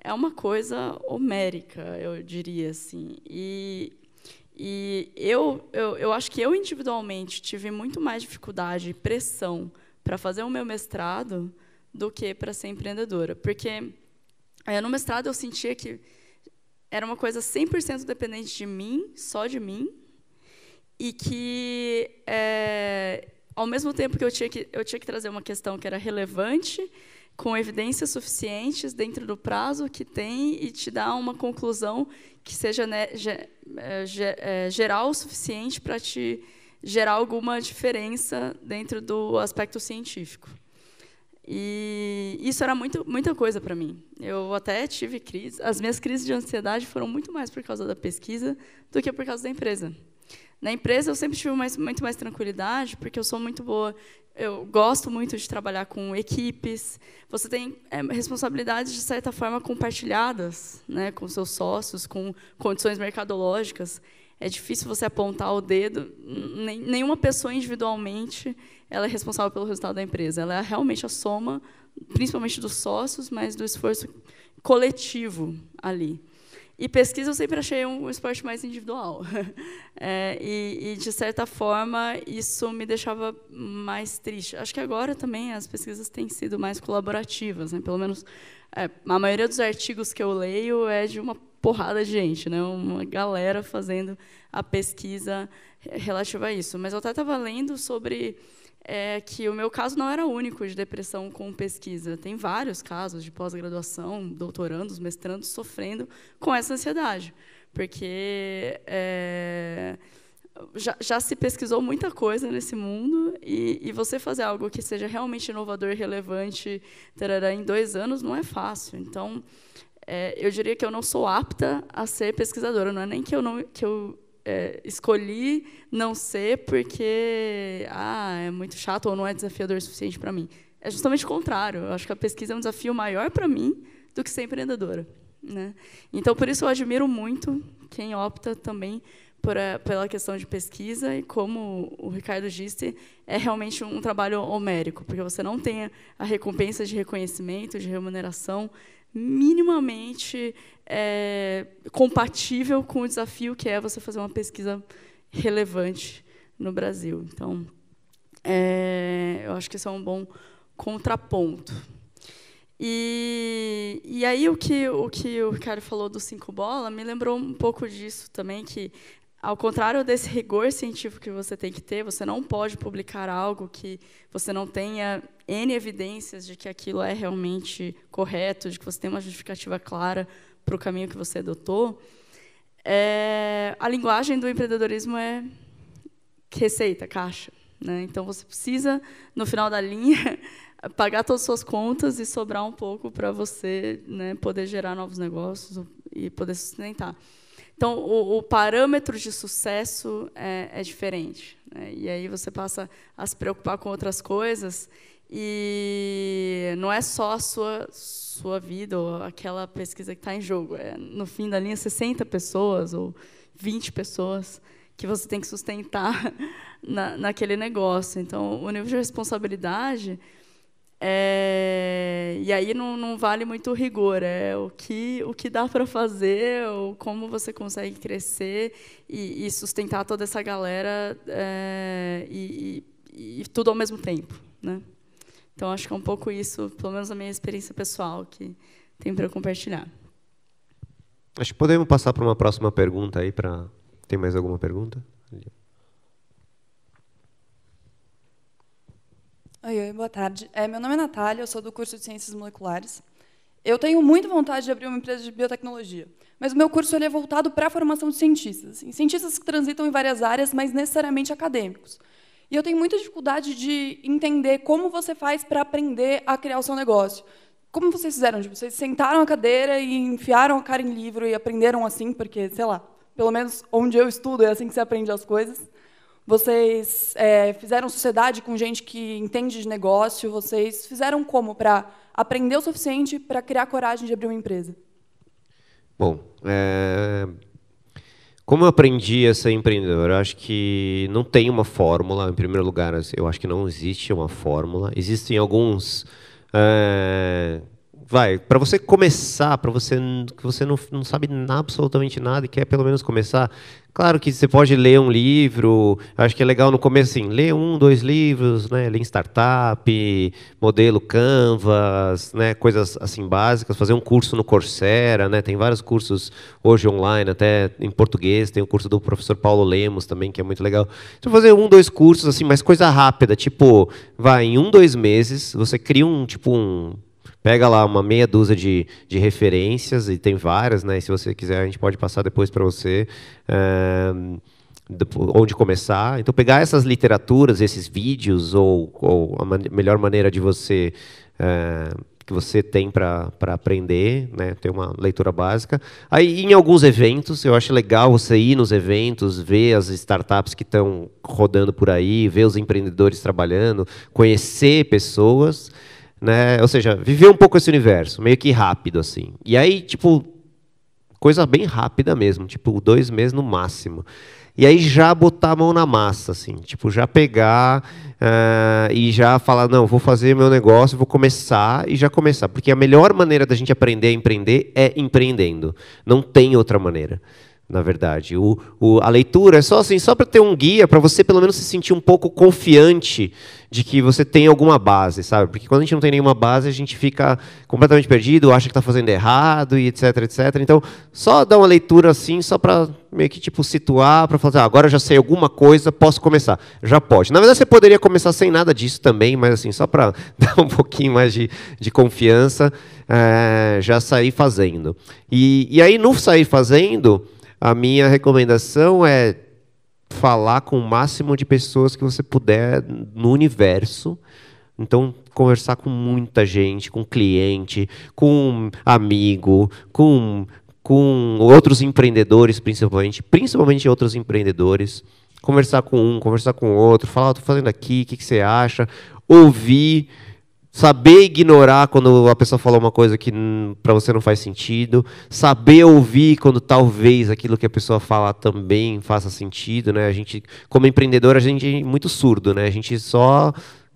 [SPEAKER 2] é uma coisa homérica, eu diria assim. E, e eu, eu, eu acho que eu individualmente tive muito mais dificuldade e pressão para fazer o meu mestrado do que para ser empreendedora, porque é, no mestrado eu sentia que era uma coisa 100% dependente de mim, só de mim, e que, é, ao mesmo tempo que eu, tinha que eu tinha que trazer uma questão que era relevante, com evidências suficientes dentro do prazo que tem e te dar uma conclusão que seja né, ge, é, é geral o suficiente para te gerar alguma diferença dentro do aspecto científico. E isso era muito, muita coisa para mim. Eu até tive crise. As minhas crises de ansiedade foram muito mais por causa da pesquisa do que por causa da empresa. Na empresa, eu sempre tive mais, muito mais tranquilidade, porque eu sou muito boa. Eu gosto muito de trabalhar com equipes. Você tem é, responsabilidades, de certa forma, compartilhadas né, com seus sócios, com condições mercadológicas. É difícil você apontar o dedo. Nenhuma pessoa individualmente ela é responsável pelo resultado da empresa. Ela é realmente a soma, principalmente dos sócios, mas do esforço coletivo ali. E pesquisa eu sempre achei um esporte mais individual. É, e, e, de certa forma, isso me deixava mais triste. Acho que agora também as pesquisas têm sido mais colaborativas. Né? Pelo menos é, a maioria dos artigos que eu leio é de uma porrada de gente, né? uma galera fazendo a pesquisa relativa a isso. Mas eu até estava lendo sobre é, que o meu caso não era único de depressão com pesquisa. Tem vários casos de pós-graduação, doutorandos, mestrandos sofrendo com essa ansiedade, porque é, já, já, se pesquisou muita coisa nesse mundo e, e, você fazer algo que seja realmente inovador, relevante, tarará, em dois anos não é fácil. Então, é, eu diria que eu não sou apta a ser pesquisadora. Não é nem que eu, não, que eu é, escolhi não ser porque ah, é muito chato ou não é desafiador o suficiente para mim. É justamente o contrário. Eu acho que a pesquisa é um desafio maior para mim do que ser empreendedora. Né? Então, por isso, eu admiro muito quem opta também por a, pela questão de pesquisa e, como o Ricardo disse, é realmente um trabalho homérico, porque você não tem a recompensa de reconhecimento, de remuneração, minimamente é, compatível com o desafio que é você fazer uma pesquisa relevante no Brasil. Então, é, eu acho que isso é um bom contraponto. E, e aí o que, o que o Ricardo falou do cinco bola me lembrou um pouco disso também, que ao contrário desse rigor científico que você tem que ter, você não pode publicar algo que você não tenha N evidências de que aquilo é realmente correto, de que você tem uma justificativa clara para o caminho que você adotou. É, a linguagem do empreendedorismo é receita, caixa. Né? Então, você precisa, no final da linha, pagar todas as suas contas e sobrar um pouco para você né, poder gerar novos negócios e poder sustentar. Então, o, o parâmetro de sucesso é, é diferente. Né? E aí você passa a se preocupar com outras coisas e não é só a sua, sua vida ou aquela pesquisa que está em jogo. É, no fim da linha, 60 pessoas ou 20 pessoas que você tem que sustentar na, naquele negócio. Então, o nível de responsabilidade é, e aí não, não vale muito o rigor, é o que, o que dá para fazer, ou como você consegue crescer e, e sustentar toda essa galera é, e, e, e, tudo ao mesmo tempo. Né? Então, acho que é um pouco isso, pelo menos a minha experiência pessoal, que tem para compartilhar.
[SPEAKER 4] Acho que podemos passar para uma próxima pergunta aí. Pra... Tem mais alguma pergunta? Ali.
[SPEAKER 2] Oi, oi, boa tarde. É, meu nome é Natália, eu sou do curso de Ciências Moleculares. Eu tenho muita vontade de abrir uma empresa de biotecnologia, mas o meu curso ele é voltado para a formação de cientistas, em cientistas que transitam em várias áreas, mas necessariamente acadêmicos. E eu tenho muita dificuldade de entender como você faz para aprender a criar o seu negócio. Como vocês fizeram? Tipo, vocês sentaram a cadeira e enfiaram a cara em livro e aprenderam assim, porque, sei lá, pelo menos onde eu estudo é assim que se aprende as coisas. Vocês é, fizeram sociedade com gente que entende de negócio? Vocês fizeram como para aprender o suficiente para criar coragem de abrir uma empresa?
[SPEAKER 4] Bom, é... como eu aprendi a ser empreendedor? Eu acho que não tem uma fórmula, em primeiro lugar. Eu acho que não existe uma fórmula. Existem alguns é vai, para você começar, para você que você não, não sabe absolutamente nada e quer pelo menos começar, claro que você pode ler um livro, acho que é legal no começo assim, ler um, dois livros, né, Lean Startup, modelo Canvas, né, coisas assim básicas, fazer um curso no Coursera, né, tem vários cursos hoje online, até em português, tem o curso do professor Paulo Lemos também, que é muito legal. Então fazer um, dois cursos assim, mas coisa rápida, tipo, vai em um, dois meses, você cria um, tipo um pega lá uma meia dúzia de, de referências, e tem várias, né? E se você quiser, a gente pode passar depois para você. onde começar. Então, pegar essas literaturas, esses vídeos, ou, ou a man melhor maneira de você. que você tem para aprender, né? ter uma leitura básica. Aí, em alguns eventos, eu acho legal você ir nos eventos, ver as startups que estão rodando por aí, ver os empreendedores trabalhando, conhecer pessoas. Né? Ou seja, viver um pouco esse universo, meio que rápido, assim. E aí, tipo, coisa bem rápida mesmo, tipo, dois meses no máximo. E aí já botar a mão na massa, assim, tipo, já pegar uh, e já falar, não, vou fazer meu negócio, vou começar e já começar. Porque a melhor maneira da gente aprender a empreender é empreendendo. Não tem outra maneira na verdade. O, o, a leitura é só assim, só para ter um guia, para você pelo menos se sentir um pouco confiante de que você tem alguma base, sabe? Porque quando a gente não tem nenhuma base, a gente fica completamente perdido, acha que está fazendo errado e etc, etc. Então, só dar uma leitura assim, só para meio que tipo situar, para falar, assim, ah, agora eu já sei alguma coisa, posso começar. Já pode. Na verdade, você poderia começar sem nada disso também, mas assim, só para dar um pouquinho mais de, de confiança, é, já sair fazendo. E, e aí, no sair fazendo, a minha recomendação é falar com o máximo de pessoas que você puder no universo. Então, conversar com muita gente, com cliente, com amigo, com, com outros empreendedores, principalmente, principalmente outros empreendedores. Conversar com um, conversar com outro, falar, estou fazendo aqui, o que, que você acha? Ouvir Saber ignorar quando a pessoa fala uma coisa que para você não faz sentido. Saber ouvir quando talvez aquilo que a pessoa fala também faça sentido, né? A gente, como empreendedor, a gente é muito surdo, né? A gente só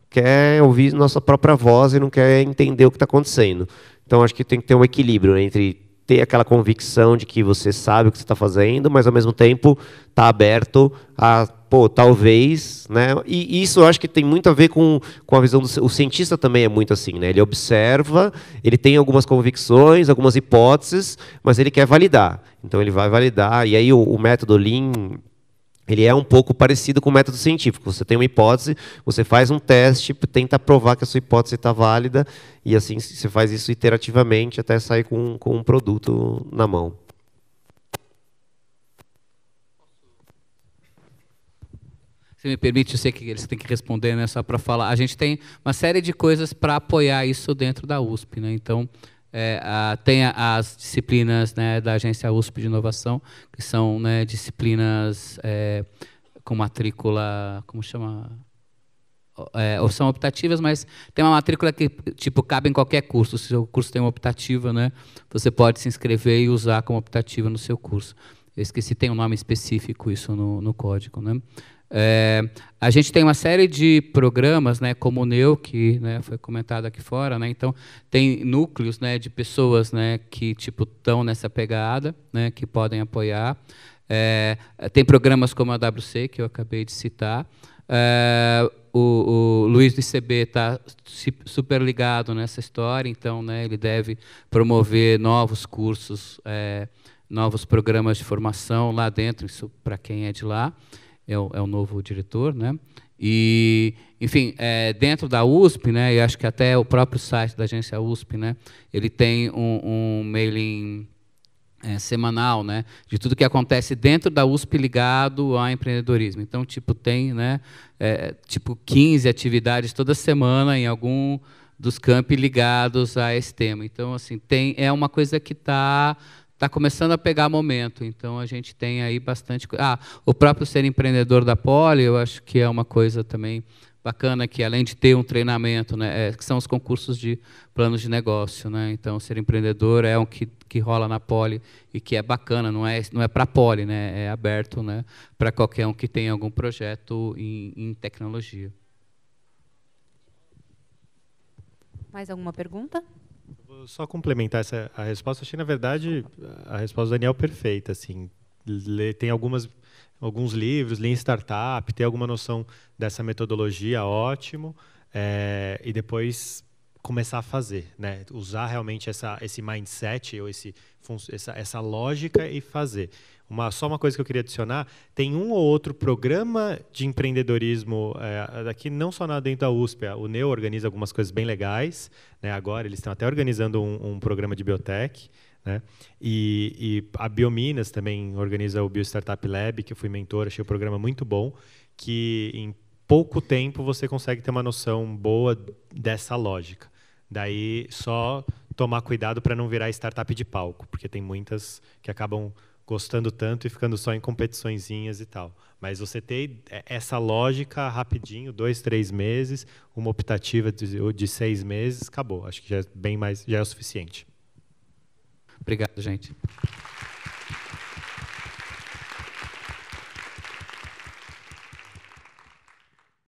[SPEAKER 4] quer ouvir nossa própria voz e não quer entender o que está acontecendo. Então, acho que tem que ter um equilíbrio né, entre ter aquela convicção de que você sabe o que você está fazendo, mas ao mesmo tempo está aberto a, pô, talvez, né? E isso eu acho que tem muito a ver com, com a visão do o cientista também é muito assim, né? Ele observa, ele tem algumas convicções, algumas hipóteses, mas ele quer validar. Então ele vai validar e aí o, o método Lean ele é um pouco parecido com o método científico. Você tem uma hipótese, você faz um teste, tenta provar que a sua hipótese está válida, e assim você faz isso iterativamente até sair com, com um produto na mão.
[SPEAKER 1] Se me permite, eu sei que eles têm que responder, né, só para falar. A gente tem uma série de coisas para apoiar isso dentro da USP. Né? Então, é, a, tem as disciplinas né, da agência USP de inovação, que são né, disciplinas é, com matrícula, como chama? É, ou são optativas, mas tem uma matrícula que tipo cabe em qualquer curso. Se o curso tem uma optativa, né, você pode se inscrever e usar como optativa no seu curso. Eu esqueci, tem um nome específico isso no, no código. Né? É, a gente tem uma série de programas, né, como o NEU, que né, foi comentado aqui fora, né, então tem núcleos né, de pessoas né, que tipo estão nessa pegada, né, que podem apoiar. É, tem programas como a WC, que eu acabei de citar. É, o, o, Luiz do ICB está super ligado nessa história, então né, ele deve promover novos cursos, é, novos programas de formação lá dentro, isso para quem é de lá é o, é o novo diretor, né? E, enfim, é, dentro da USP, né, e acho que até o próprio site da agência USP, né, ele tem um, um mailing é, semanal, né, de tudo que acontece dentro da USP ligado ao empreendedorismo. Então, tipo, tem, né, é, tipo 15 atividades toda semana em algum dos campi ligados a esse tema. Então, assim, tem é uma coisa que está está começando a pegar momento. Então a gente tem aí bastante. Ah, o próprio ser empreendedor da Poli, eu acho que é uma coisa também bacana que além de ter um treinamento, né, é, que são os concursos de planos de negócio, né? Então ser empreendedor é um que, que rola na Poli e que é bacana, não é não é para Poli, né? É aberto, né, para qualquer um que tenha algum
[SPEAKER 3] projeto em, em tecnologia.
[SPEAKER 4] Mais alguma pergunta?
[SPEAKER 3] Vou só complementar essa a resposta. Achei, na verdade, a resposta do Daniel perfeita. Assim, tem algumas alguns livros, em Startup, ter alguma noção dessa metodologia, ótimo. É, e depois começar a fazer, né? Usar realmente essa, esse mindset ou esse, essa, essa lógica e fazer. Uma, só uma coisa que eu queria adicionar: tem um ou outro programa de empreendedorismo é, não só na, dentro da USP. o Neu organiza algumas coisas bem legais. Né? Agora eles estão até organizando um, um programa de biotech. Né? E, e, a Biominas também organiza o BioStartup Lab, que eu fui mentor, achei o programa muito bom, que em pouco tempo você consegue ter uma noção boa dessa lógica. Daí só tomar cuidado para não virar startup de palco, porque tem muitas que acabam gostando tanto e ficando só em competiçõeszinhas e tal. Mas você tem essa lógica rapidinho, dois, três meses, uma optativa de, de seis meses, acabou. Acho que já é bem mais, já é o suficiente. Obrigado, gente.